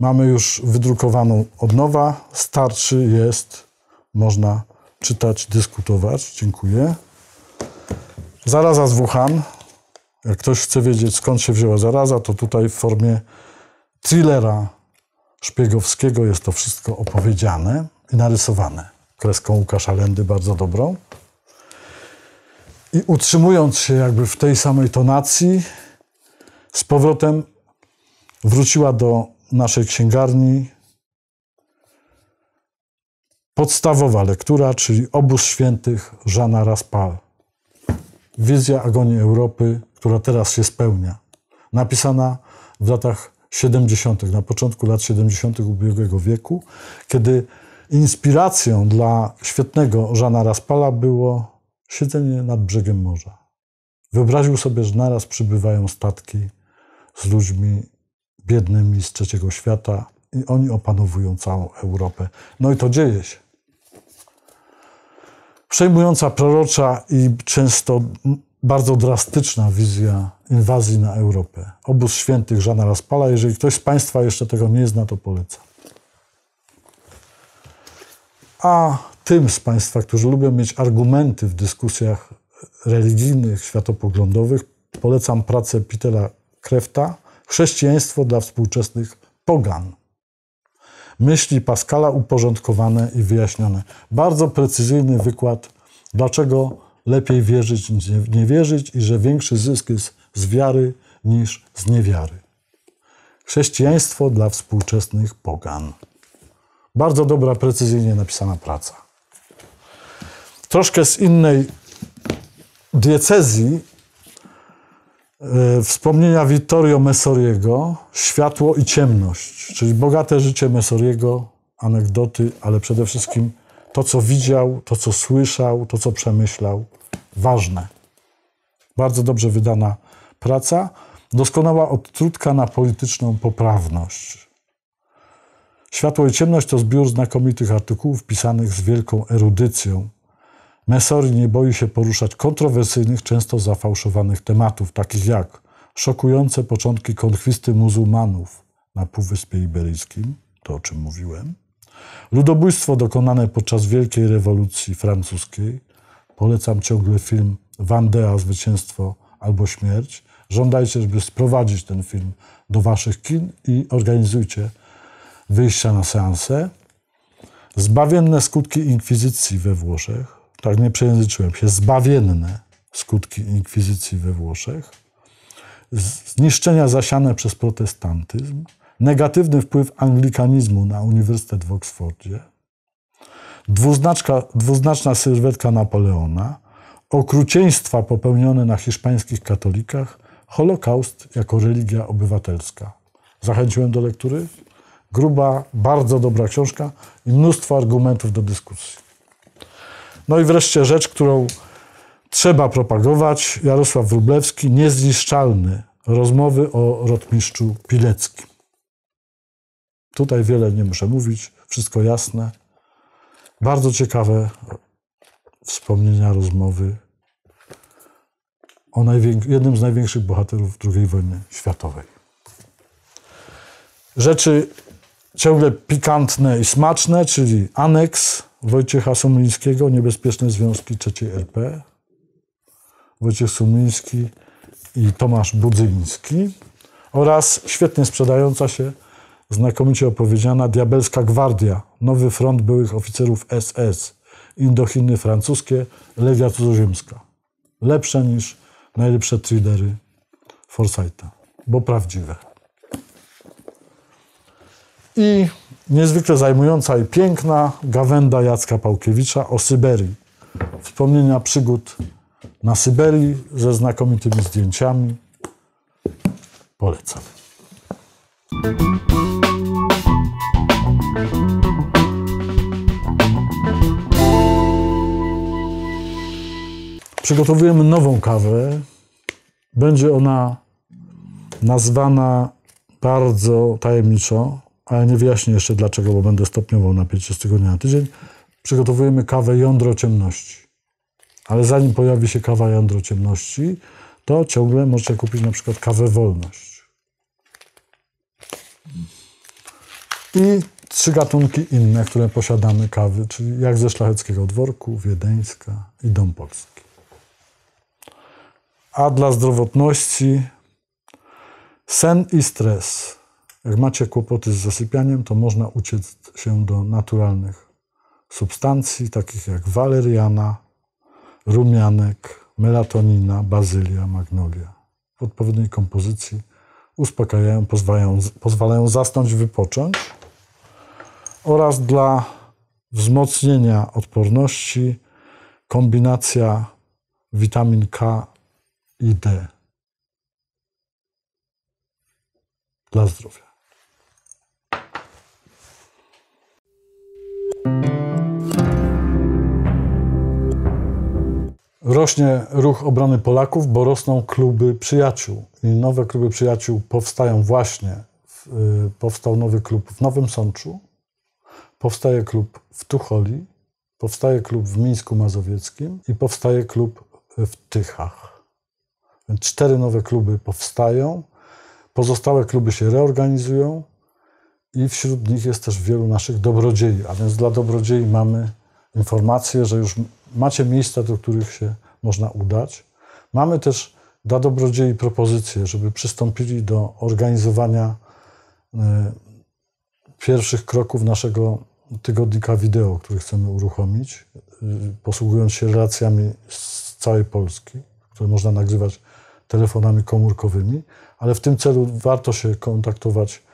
mamy już wydrukowaną od nowa, starczy jest, można czytać, dyskutować. Dziękuję. Zaraza z Wuhan. Jak ktoś chce wiedzieć, skąd się wzięła zaraza, to tutaj w formie thrillera szpiegowskiego jest to wszystko opowiedziane i narysowane kreską Łukasza Lendy bardzo dobrą i utrzymując się jakby w tej samej tonacji, z powrotem wróciła do naszej księgarni podstawowa lektura, czyli Obóz Świętych Żana Raspal. Wizja agonii Europy, która teraz się spełnia. Napisana w latach 70., na początku lat 70. ubiegłego wieku, kiedy inspiracją dla świetnego Żana Raspala było siedzenie nad brzegiem morza. Wyobraził sobie, że naraz przybywają statki z ludźmi biednymi z trzeciego świata i oni opanowują całą Europę. No i to dzieje się. Przejmująca prorocza i często bardzo drastyczna wizja inwazji na Europę. Obóz świętych Żana Raspala. Jeżeli ktoś z Państwa jeszcze tego nie zna, to polecam. A tym z Państwa, którzy lubią mieć argumenty w dyskusjach religijnych, światopoglądowych, polecam pracę Petera Krefta Chrześcijaństwo dla współczesnych pogan. Myśli Pascala uporządkowane i wyjaśnione. Bardzo precyzyjny wykład, dlaczego lepiej wierzyć niż nie wierzyć i że większy zysk jest z wiary niż z niewiary. Chrześcijaństwo dla współczesnych pogan. Bardzo dobra, precyzyjnie napisana praca troszkę z innej diecezji e, wspomnienia Vittorio Messoriego Światło i ciemność, czyli bogate życie Messoriego, anegdoty, ale przede wszystkim to, co widział, to, co słyszał, to, co przemyślał. Ważne. Bardzo dobrze wydana praca, doskonała odtrutka na polityczną poprawność. Światło i ciemność to zbiór znakomitych artykułów pisanych z wielką erudycją, Messori nie boi się poruszać kontrowersyjnych, często zafałszowanych tematów, takich jak szokujące początki konkwisty muzułmanów na Półwyspie Iberyjskim, to o czym mówiłem, ludobójstwo dokonane podczas Wielkiej Rewolucji Francuskiej, polecam ciągle film Wandea Zwycięstwo albo Śmierć, żądajcie, żeby sprowadzić ten film do waszych kin i organizujcie wyjścia na seanse, zbawienne skutki inkwizycji we Włoszech, tak nie przejęzyczyłem się, zbawienne skutki inkwizycji we Włoszech, zniszczenia zasiane przez protestantyzm, negatywny wpływ anglikanizmu na Uniwersytet w Oksfordzie, dwuznaczna sylwetka Napoleona, okrucieństwa popełnione na hiszpańskich katolikach, Holokaust jako religia obywatelska. Zachęciłem do lektury. Gruba, bardzo dobra książka i mnóstwo argumentów do dyskusji. No i wreszcie rzecz, którą trzeba propagować, Jarosław Wróblewski, niezniszczalny, rozmowy o rotmistrzu Pileckim. Tutaj wiele nie muszę mówić, wszystko jasne. Bardzo ciekawe wspomnienia rozmowy o jednym z największych bohaterów II wojny światowej. Rzeczy ciągle pikantne i smaczne, czyli aneks, Wojciecha Sumińskiego, Niebezpieczne Związki III RP. Wojciech Sumiński i Tomasz Budzyński oraz świetnie sprzedająca się, znakomicie opowiedziana Diabelska Gwardia, Nowy Front Byłych Oficerów SS, Indochiny Francuskie, Legia Cudzoziemska. Lepsze niż najlepsze thrillery Forsyta, bo prawdziwe i niezwykle zajmująca i piękna gawenda Jacka Pałkiewicza o Syberii. Wspomnienia przygód na Syberii ze znakomitymi zdjęciami. Polecam. Przygotowujemy nową kawę. Będzie ona nazwana bardzo tajemniczo ale nie wyjaśnię jeszcze dlaczego, bo będę stopniował napięcie z tygodnia na tydzień, przygotowujemy kawę jądro ciemności. Ale zanim pojawi się kawa jądro ciemności, to ciągle możecie kupić na przykład kawę wolność. I trzy gatunki inne, które posiadamy kawy, czyli jak ze szlacheckiego dworku, wiedeńska i dom polski. A dla zdrowotności sen i stres. Jak macie kłopoty z zasypianiem, to można uciec się do naturalnych substancji, takich jak waleriana, rumianek, melatonina, bazylia, magnolia. W odpowiedniej kompozycji uspokajają, pozwalają, pozwalają zasnąć, wypocząć oraz dla wzmocnienia odporności kombinacja witamin K i D dla zdrowia. Rośnie ruch obrony Polaków, bo rosną kluby przyjaciół. I nowe kluby przyjaciół powstają właśnie. W, y, powstał nowy klub w Nowym Sączu, powstaje klub w Tucholi, powstaje klub w Mińsku Mazowieckim i powstaje klub w Tychach. Więc cztery nowe kluby powstają, pozostałe kluby się reorganizują, i wśród nich jest też wielu naszych dobrodziei, a więc dla dobrodziei mamy informację, że już macie miejsca, do których się można udać. Mamy też dla dobrodziei propozycję, żeby przystąpili do organizowania y, pierwszych kroków naszego tygodnika wideo, który chcemy uruchomić, y, posługując się relacjami z całej Polski, które można nagrywać telefonami komórkowymi, ale w tym celu warto się kontaktować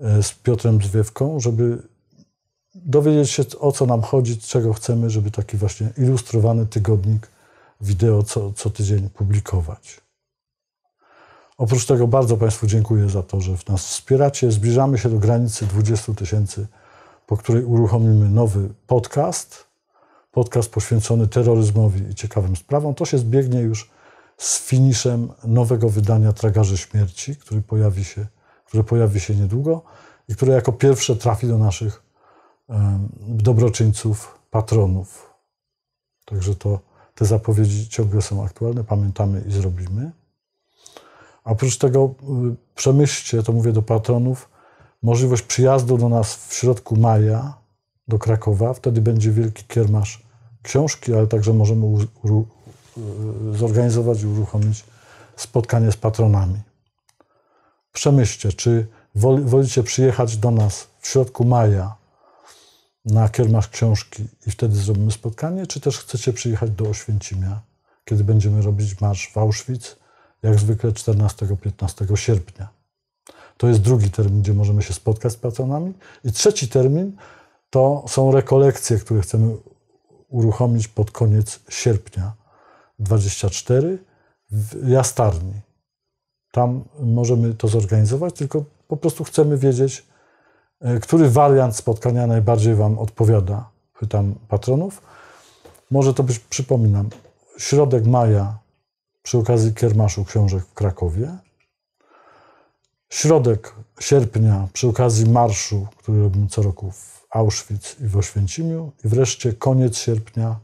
E, z Piotrem Zwiewką, żeby dowiedzieć się, o co nam chodzi, czego chcemy, żeby taki właśnie ilustrowany tygodnik wideo co, co tydzień publikować. Oprócz tego bardzo Państwu dziękuję za to, że nas wspieracie. Zbliżamy się do granicy 20 tysięcy, po której uruchomimy nowy podcast. Podcast poświęcony terroryzmowi i ciekawym sprawom. To się zbiegnie już z finiszem nowego wydania Tragarzy Śmierci, który pojawi się które pojawi się niedługo i które jako pierwsze trafi do naszych dobroczyńców, patronów. Także to te zapowiedzi ciągle są aktualne, pamiętamy i zrobimy. A oprócz tego y, przemyślcie, to mówię do patronów, możliwość przyjazdu do nas w środku maja do Krakowa. Wtedy będzie wielki kiermasz książki, ale także możemy y, zorganizować i uruchomić spotkanie z patronami przemyślcie, czy wolicie przyjechać do nas w środku maja na kiermasz książki i wtedy zrobimy spotkanie, czy też chcecie przyjechać do Oświęcimia, kiedy będziemy robić marsz w Auschwitz, jak zwykle 14-15 sierpnia. To jest drugi termin, gdzie możemy się spotkać z patronami. I trzeci termin to są rekolekcje, które chcemy uruchomić pod koniec sierpnia 24 w Jastarni. Tam możemy to zorganizować, tylko po prostu chcemy wiedzieć, e, który wariant spotkania najbardziej Wam odpowiada. Pytam patronów. Może to być, przypominam, środek maja przy okazji Kiermaszu Książek w Krakowie, środek sierpnia przy okazji marszu, który robimy co roku w Auschwitz i w Oświęcimiu i wreszcie koniec sierpnia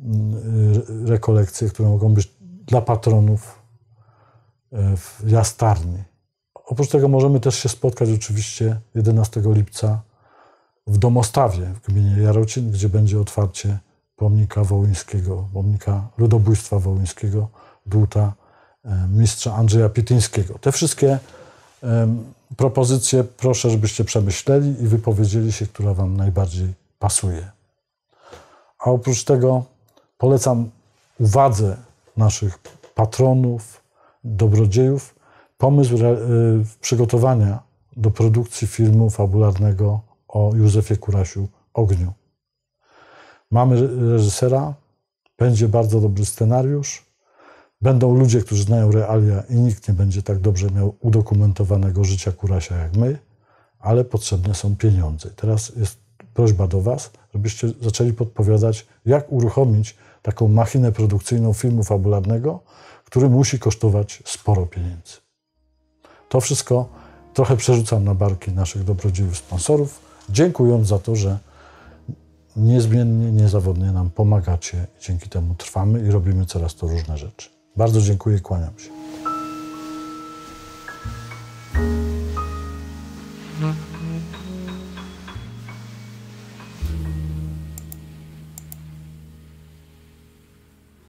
mm, rekolekcje, które mogą być dla patronów E, w Jastarni. Oprócz tego możemy też się spotkać oczywiście 11 lipca w Domostawie w gminie Jarocin, gdzie będzie otwarcie pomnika wołyńskiego, pomnika ludobójstwa wołyńskiego, dłuta e, mistrza Andrzeja Pityńskiego. Te wszystkie um, propozycje proszę, żebyście przemyśleli i wypowiedzieli się, która Wam najbardziej pasuje. A oprócz tego polecam uwadze naszych patronów, dobrodziejów pomysł y, przygotowania do produkcji filmu fabularnego o Józefie Kurasiu Ogniu. Mamy reżysera, będzie bardzo dobry scenariusz, będą ludzie, którzy znają realia i nikt nie będzie tak dobrze miał udokumentowanego życia Kurasia jak my, ale potrzebne są pieniądze. I teraz jest prośba do Was, żebyście zaczęli podpowiadać, jak uruchomić taką machinę produkcyjną filmu fabularnego, który musi kosztować sporo pieniędzy. To wszystko trochę przerzucam na barki naszych dobrodziejów sponsorów, dziękując za to, że niezmiennie, niezawodnie nam pomagacie i dzięki temu trwamy i robimy coraz to różne rzeczy. Bardzo dziękuję, kłaniam się.